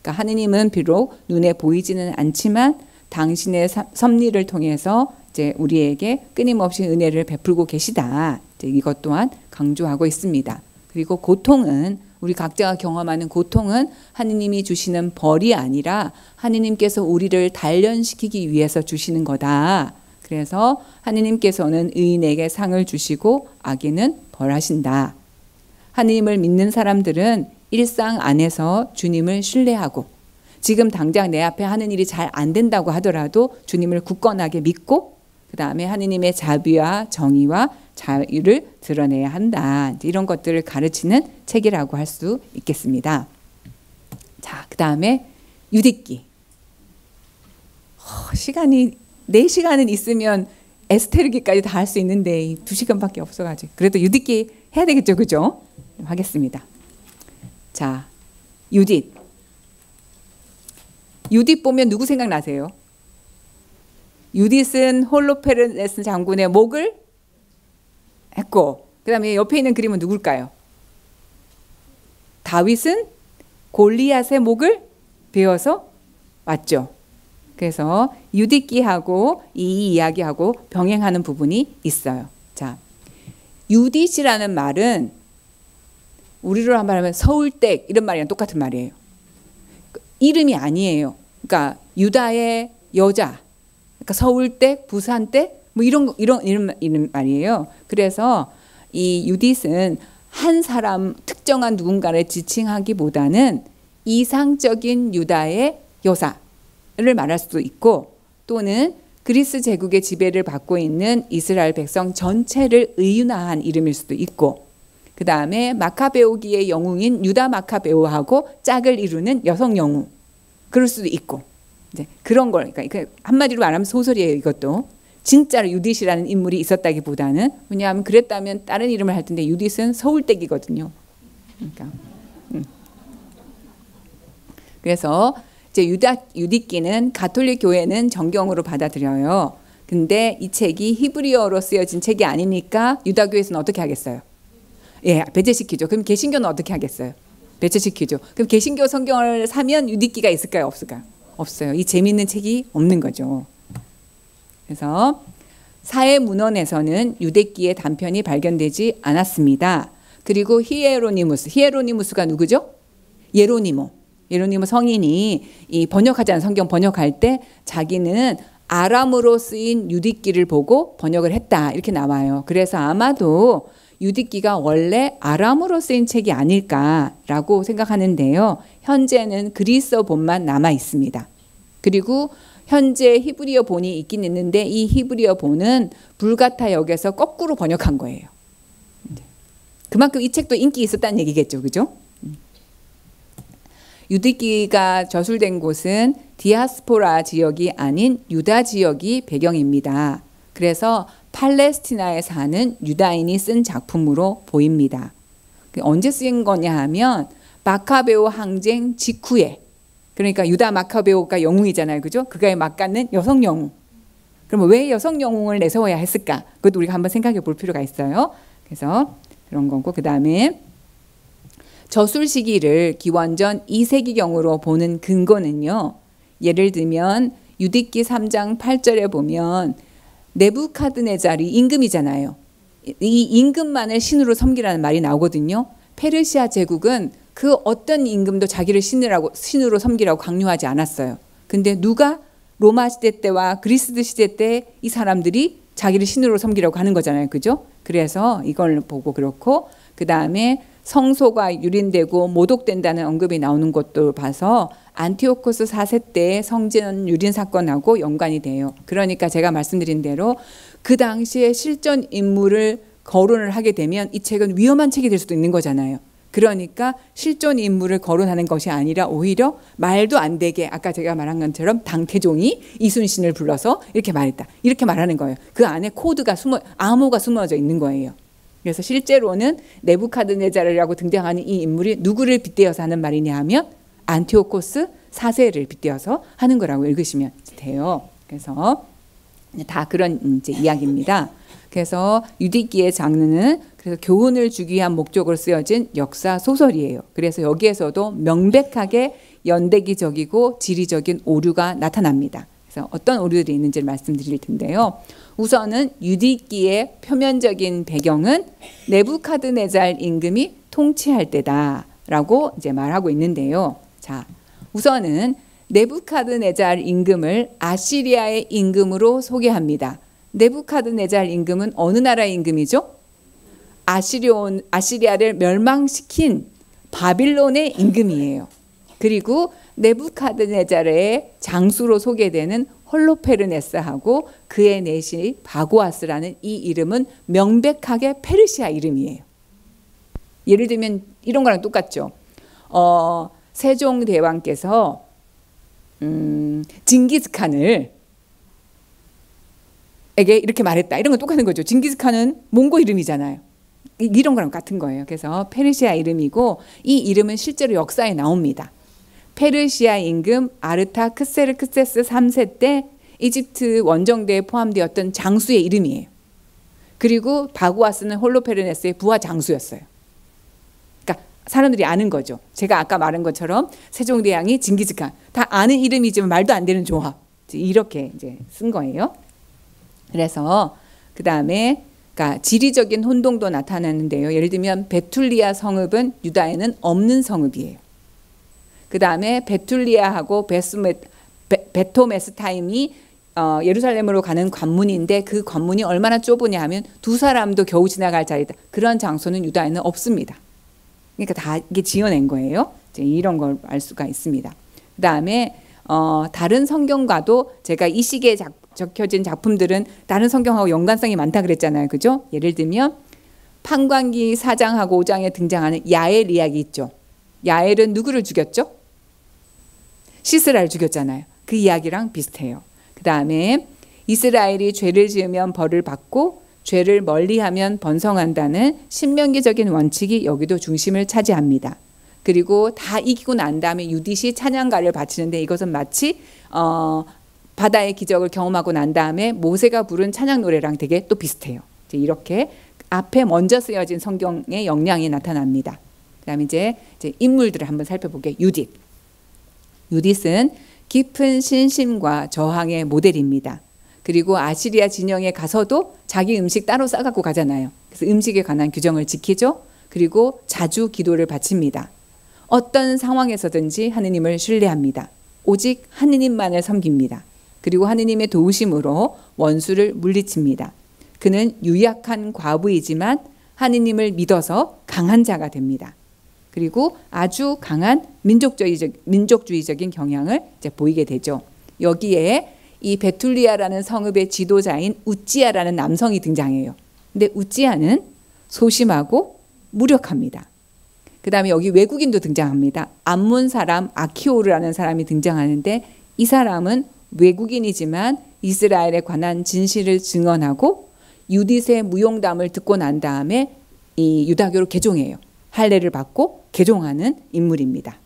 그러니까 하느님은 비록 눈에 보이지는 않지만 당신의 섭리를 통해서 이제 우리에게 끊임없이 은혜를 베풀고 계시다. 이것 또한 강조하고 있습니다. 그리고 고통은 우리 각자가 경험하는 고통은 하느님이 주시는 벌이 아니라 하느님께서 우리를 단련시키기 위해서 주시는 거다. 그래서 하느님께서는 의인에게 상을 주시고 악인은 벌하신다. 하느님을 믿는 사람들은 일상 안에서 주님을 신뢰하고 지금 당장 내 앞에 하는 일이 잘 안 된다고 하더라도 주님을 굳건하게 믿고 그 다음에 하느님의 자비와 정의와 자유를 드러내야 한다. 이런 것들을 가르치는 책이라고 할 수 있겠습니다. 자, 그 다음에 유디기. 어, 시간이 4시간은 있으면 에스테르기까지 다 할 수 있는데 2시간밖에 없어가지고 그래도 유디기 해야 되겠죠, 그죠? 하겠습니다. 자, 유딧. 유딧 보면 누구 생각나세요? 유딧은 홀로페르네스 장군의 목을 했고 그다음에 옆에 있는 그림은 누굴까요? 다윗은 골리앗의 목을 베어서 왔죠. 그래서 유디끼하고 이 이야기하고 병행하는 부분이 있어요. 자, 유디시라는 말은 우리로 말하면 서울댁 이런 말이랑 똑같은 말이에요. 그 이름이 아니에요. 그러니까 유다의 여자, 그러니까 서울댁, 부산댁 뭐 이런 이런 이런 이런 말이에요. 그래서 이 유딧은 한 사람 특정한 누군가를 지칭하기보다는 이상적인 유다의 여사를 말할 수도 있고 또는 그리스 제국의 지배를 받고 있는 이스라엘 백성 전체를 의윤화한 이름일 수도 있고 그 다음에 마카베오기의 영웅인 유다 마카베오하고 짝을 이루는 여성 영웅. 그럴 수도 있고. 이제 그런 걸, 그러니까 한마디로 말하면 소설이에요, 이것도. 진짜로 유디시라는 인물이 있었다기 보다는. 왜냐하면 그랬다면 다른 이름을 할 텐데 유디스 서울댁이거든요. 그러니까. 음. 그래서 이제 유다, 유디끼는 가톨릭 교회는 정경으로 받아들여요. 근데 이 책이 히브리어로 쓰여진 책이 아니니까 유다교에서는 어떻게 하겠어요? 예, 배제시키죠. 그럼 개신교는 어떻게 하겠어요? 배제시키죠. 그럼 개신교 성경을 사면 유익기가 있을까요? 없을까요? 없어요. 이 재미있는 책이 없는 거죠. 그래서 사회 문헌에서는 유대기의 단편이 발견되지 않았습니다. 그리고 히에로니무스, 히에로니무스가 누구죠? 예로니모. 예로니모 성인이 이 번역하자는 성경 번역할 때 자기는 아람으로 쓰인 유디기를 보고 번역을 했다 이렇게 나와요. 그래서 아마도 유디끼가 원래 아람으로 쓰인 책이 아닐까라고 생각하는데요. 현재는 그리스어 본만 남아 있습니다. 그리고 현재 히브리어 본이 있긴 있는데 이 히브리어 본은 불가타 역에서 거꾸로 번역한 거예요. 네. 그만큼 이 책도 인기 있었다는 얘기겠죠. 그죠? 음. 유디끼가 저술된 곳은 디아스포라 지역이 아닌 유다 지역이 배경입니다. 그래서 팔레스티나에 사는 유다인이 쓴 작품으로 보입니다. 그 언제 쓰 거냐 하면 마카베오 항쟁 직후에 그러니까 유다 마카베오가 영웅이잖아요. 그죠? 그가에 맞갖는 여성 영웅. 그럼 왜 여성 영웅을 내세워야 했을까? 그것도 우리가 한번 생각해 볼 필요가 있어요. 그래서 그런 거고 그다음에 저술 시기를 기원전 2세기경으로 보는 근거는요. 예를 들면 유디기 3장 8절에 보면 네부카드네자리 임금이잖아요. 이 임금만을 신으로 섬기라는 말이 나오거든요. 페르시아 제국은 그 어떤 임금도 자기를 신으라고 신으로 섬기라고 강요하지 않았어요. 근데 누가 로마 시대 때와 그리스 시대 때 이 사람들이 자기를 신으로 섬기라고 하는 거잖아요. 그죠? 그래서 이걸 보고 그렇고 그다음에 성소가 유린되고 모독된다는 언급이 나오는 것도 봐서 안티오코스 4세 때 성전 유린 사건하고 연관이 돼요. 그러니까 제가 말씀드린 대로 그 당시에 실전 인물을 거론을 하게 되면 이 책은 위험한 책이 될 수도 있는 거잖아요. 그러니까 실존 인물을 거론하는 것이 아니라 오히려 말도 안 되게 아까 제가 말한 것처럼 당태종이 이순신을 불러서 이렇게 말했다. 이렇게 말하는 거예요. 그 안에 코드가 숨어 암호가 숨어져 있는 거예요. 그래서 실제로는 네부카드네자르라고 등장하는 이 인물이 누구를 빗대어서 하는 말이냐 하면 안티오코스 사세를 빗대어서 하는 거라고 읽으시면 돼요. 그래서 다 그런 이제 이야기입니다. 그래서 유디기의 장르는 그래서 교훈을 주기 위한 목적으로 쓰여진 역사 소설이에요. 그래서 여기에서도 명백하게 연대기적이고 지리적인 오류가 나타납니다. 그래서 어떤 오류들이 있는지를 말씀드릴 텐데요. 우선은 유디기의 표면적인 배경은 네부카드네잘 임금이 통치할 때다라고 이제 말하고 있는데요. 자, 우선은 네부카드네잘 임금을 아시리아의 임금으로 소개합니다. 네부카드네잘 임금은 어느 나라 임금이죠? 아시리온, 아시리아를 멸망시킨 바빌론의 임금이에요. 그리고 네부카드네자의 장수로 소개되는 홀로페르네스하고 그의 내시 바고아스라는 이 이름은 명백하게 페르시아 이름이에요. 예를 들면 이런 거랑 똑같죠. 어, 세종 대왕께서 음, 징기스칸을 에게 이렇게 말했다. 이런 건 똑같은 거죠. 징기스칸은 몽고 이름이잖아요. 이런 거랑 같은 거예요. 그래서 페르시아 이름이고 이 이름은 실제로 역사에 나옵니다. 페르시아 임금 아르타크세르크세스 3세 때 이집트 원정대에 포함되었던 장수의 이름이에요. 그리고 바구아스는 홀로페르네스의 부하 장수였어요. 그러니까 사람들이 아는 거죠. 제가 아까 말한 것처럼 세종대왕이 징기즈칸 다 아는 이름이지만 말도 안 되는 조합 이렇게 이제 쓴 거예요. 그래서 그 다음에 그러니까 지리적인 혼동도 나타나는데요. 예를 들면 베툴리아 성읍은 유다에는 없는 성읍이에요. 그 다음에 베툴리아하고 베스메, 베, 토메스타임이 어, 예루살렘으로 가는 관문인데 그 관문이 얼마나 좁으냐 하면 두 사람도 겨우 지나갈 자리다. 그런 장소는 유다에는 없습니다. 그러니까 다 이게 지어낸 거예요. 이런 걸 알 수가 있습니다. 그 다음에 어, 다른 성경과도 제가 이 시기에 작, 적혀진 작품들은 다른 성경하고 연관성이 많다 그랬잖아요. 그죠? 예를 들면 판관기 사장하고 오장에 등장하는 야엘 이야기 있죠. 야엘은 누구를 죽였죠? 시스라를 죽였잖아요. 그 이야기랑 비슷해요. 그 다음에 이스라엘이 죄를 지으면 벌을 받고 죄를 멀리하면 번성한다는 신명기적인 원칙이 여기도 중심을 차지합니다. 그리고 다 이기고 난 다음에 유디시 찬양가를 바치는데 이것은 마치 어, 바다의 기적을 경험하고 난 다음에 모세가 부른 찬양 노래랑 되게 또 비슷해요. 이제 이렇게 앞에 먼저 쓰여진 성경의 역량이 나타납니다. 그다음 이제, 이제 인물들을 한번 살펴보게 유딧. 누디스는 깊은 신심과 저항의 모델입니다. 그리고 아시리아 진영에 가서도 자기 음식 따로 싸갖고 가잖아요. 그래서 음식에 관한 규정을 지키죠. 그리고 자주 기도를 바칩니다. 어떤 상황에서든지 하느님을 신뢰합니다. 오직 하느님만을 섬깁니다. 그리고 하느님의 도우심으로 원수를 물리칩니다. 그는 유약한 과부이지만 하느님을 믿어서 강한 자가 됩니다. 그리고 아주 강한 민족주의적 민족주의적인 경향을 이제 보이게 되죠. 여기에 이 베툴리아라는 성읍의 지도자인 우찌아라는 남성이 등장해요. 근데 우찌아는 소심하고 무력합니다. 그다음에 여기 외국인도 등장합니다. 암몬 사람 아키오르라는 사람이 등장하는데 이 사람은 외국인이지만 이스라엘에 관한 진실을 증언하고 유디세 무용담을 듣고 난 다음에 이 유다교로 개종해요. 할례를 받고 개종하는 인물입니다.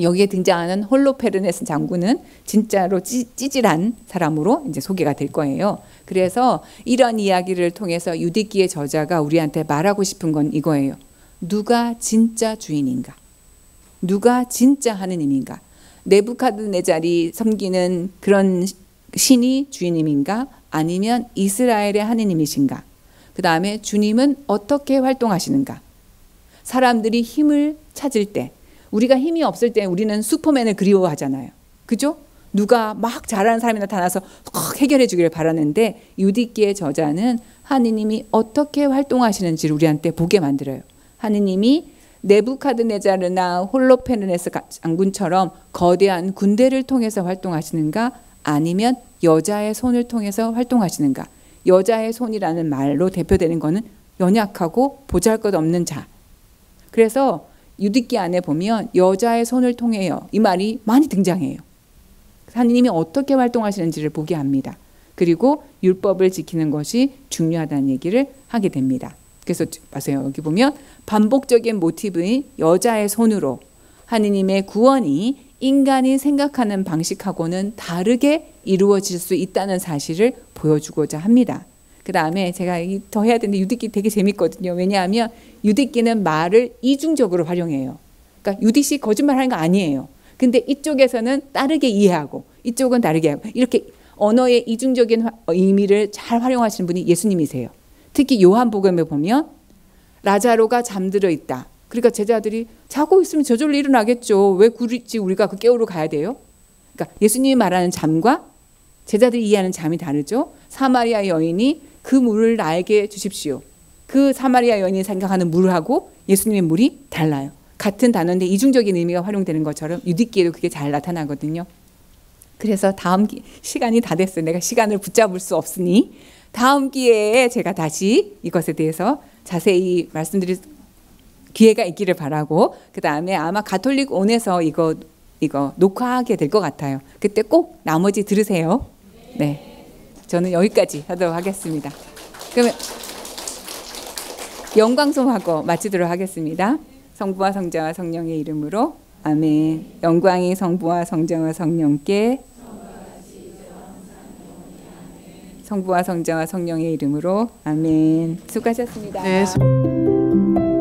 여기에 등장하는 홀로페르네스 장군은 진짜로 찌, 질한 사람으로 이제 소개가 될 거예요. 그래서 이런 이야기를 통해서 유디기의 저자가 우리한테 말하고 싶은 건 이거예요. 누가 진짜 주인인가? 누가 진짜 하느님인가? 네부카드네자리 섬기는 그런 신이 주인님인가? 아니면 이스라엘의 하느님이신가? 그 다음에 주님은 어떻게 활동하시는가? 사람들이 힘을 찾을 때 우리가 힘이 없을 때 우리는 슈퍼맨을 그리워하잖아요. 그죠? 누가 막 잘하는 사람이 나타나서 확 해결해 주기를 바라는데 유디기의 저자는 하느님이 어떻게 활동하시는지를 우리한테 보게 만들어요. 하느님이 네부카드네자르나 홀로페르네스 장군처럼 거대한 군대를 통해서 활동하시는가 아니면 여자의 손을 통해서 활동하시는가 여자의 손이라는 말로 대표되는 것은 연약하고 보잘것없는 자 그래서 유디기 안에 보면 여자의 손을 통해요. 이 말이 많이 등장해요. 하느님이 어떻게 활동하시는지를 보게 합니다. 그리고 율법을 지키는 것이 중요하다는 얘기를 하게 됩니다. 그래서 보세요. 여기 보면 반복적인 모티브인 여자의 손으로 하느님의 구원이 인간이 생각하는 방식하고는 다르게 이루어질 수 있다는 사실을 보여주고자 합니다. 그 다음에 제가 더 해야 되는데 유디기 되게 재밌거든요. 왜냐하면 유디기는 말을 이중적으로 활용해요. 그러니까 유디씨 거짓말하는 거 아니에요. 근데 이쪽에서는 다르게 이해하고 이쪽은 다르게 하고 이렇게 언어의 이중적인 어, 의미를 잘 활용하시는 분이 예수님이세요. 특히 요한복음에 보면 라자로가 잠들어 있다. 그러니까 제자들이 자고 있으면 저절로 일어나겠죠. 왜 굳이 우리가 그 깨우러 가야 돼요? 그러니까 예수님이 말하는 잠과 제자들이 이해하는 잠이 다르죠. 사마리아 여인이 그 물을 나에게 주십시오. 그 사마리아 여인이 생각하는 물하고 예수님의 물이 달라요. 같은 단어인데 이중적인 의미가 활용되는 것처럼 유디기에도 그게 잘 나타나거든요. 그래서 다음 기, 시간이 다 됐어요. 내가 시간을 붙잡을 수 없으니 다음 기회에 제가 다시 이것에 대해서 자세히 말씀드릴 기회가 있기를 바라고 그 다음에 아마 가톨릭 온에서 이거 이거 녹화하게 될 것 같아요. 그때 꼭 나머지 들으세요. 네. 저는 여기까지 하도록 하겠습니다. 그러면 영광송하고 마치도록 하겠습니다. 성부와 성자와 성령의 이름으로 아멘. 영광이 성부와 성자와 성령께 성부와 성자와 성령의 이름으로 아멘. 수고하셨습니다. 네. 수...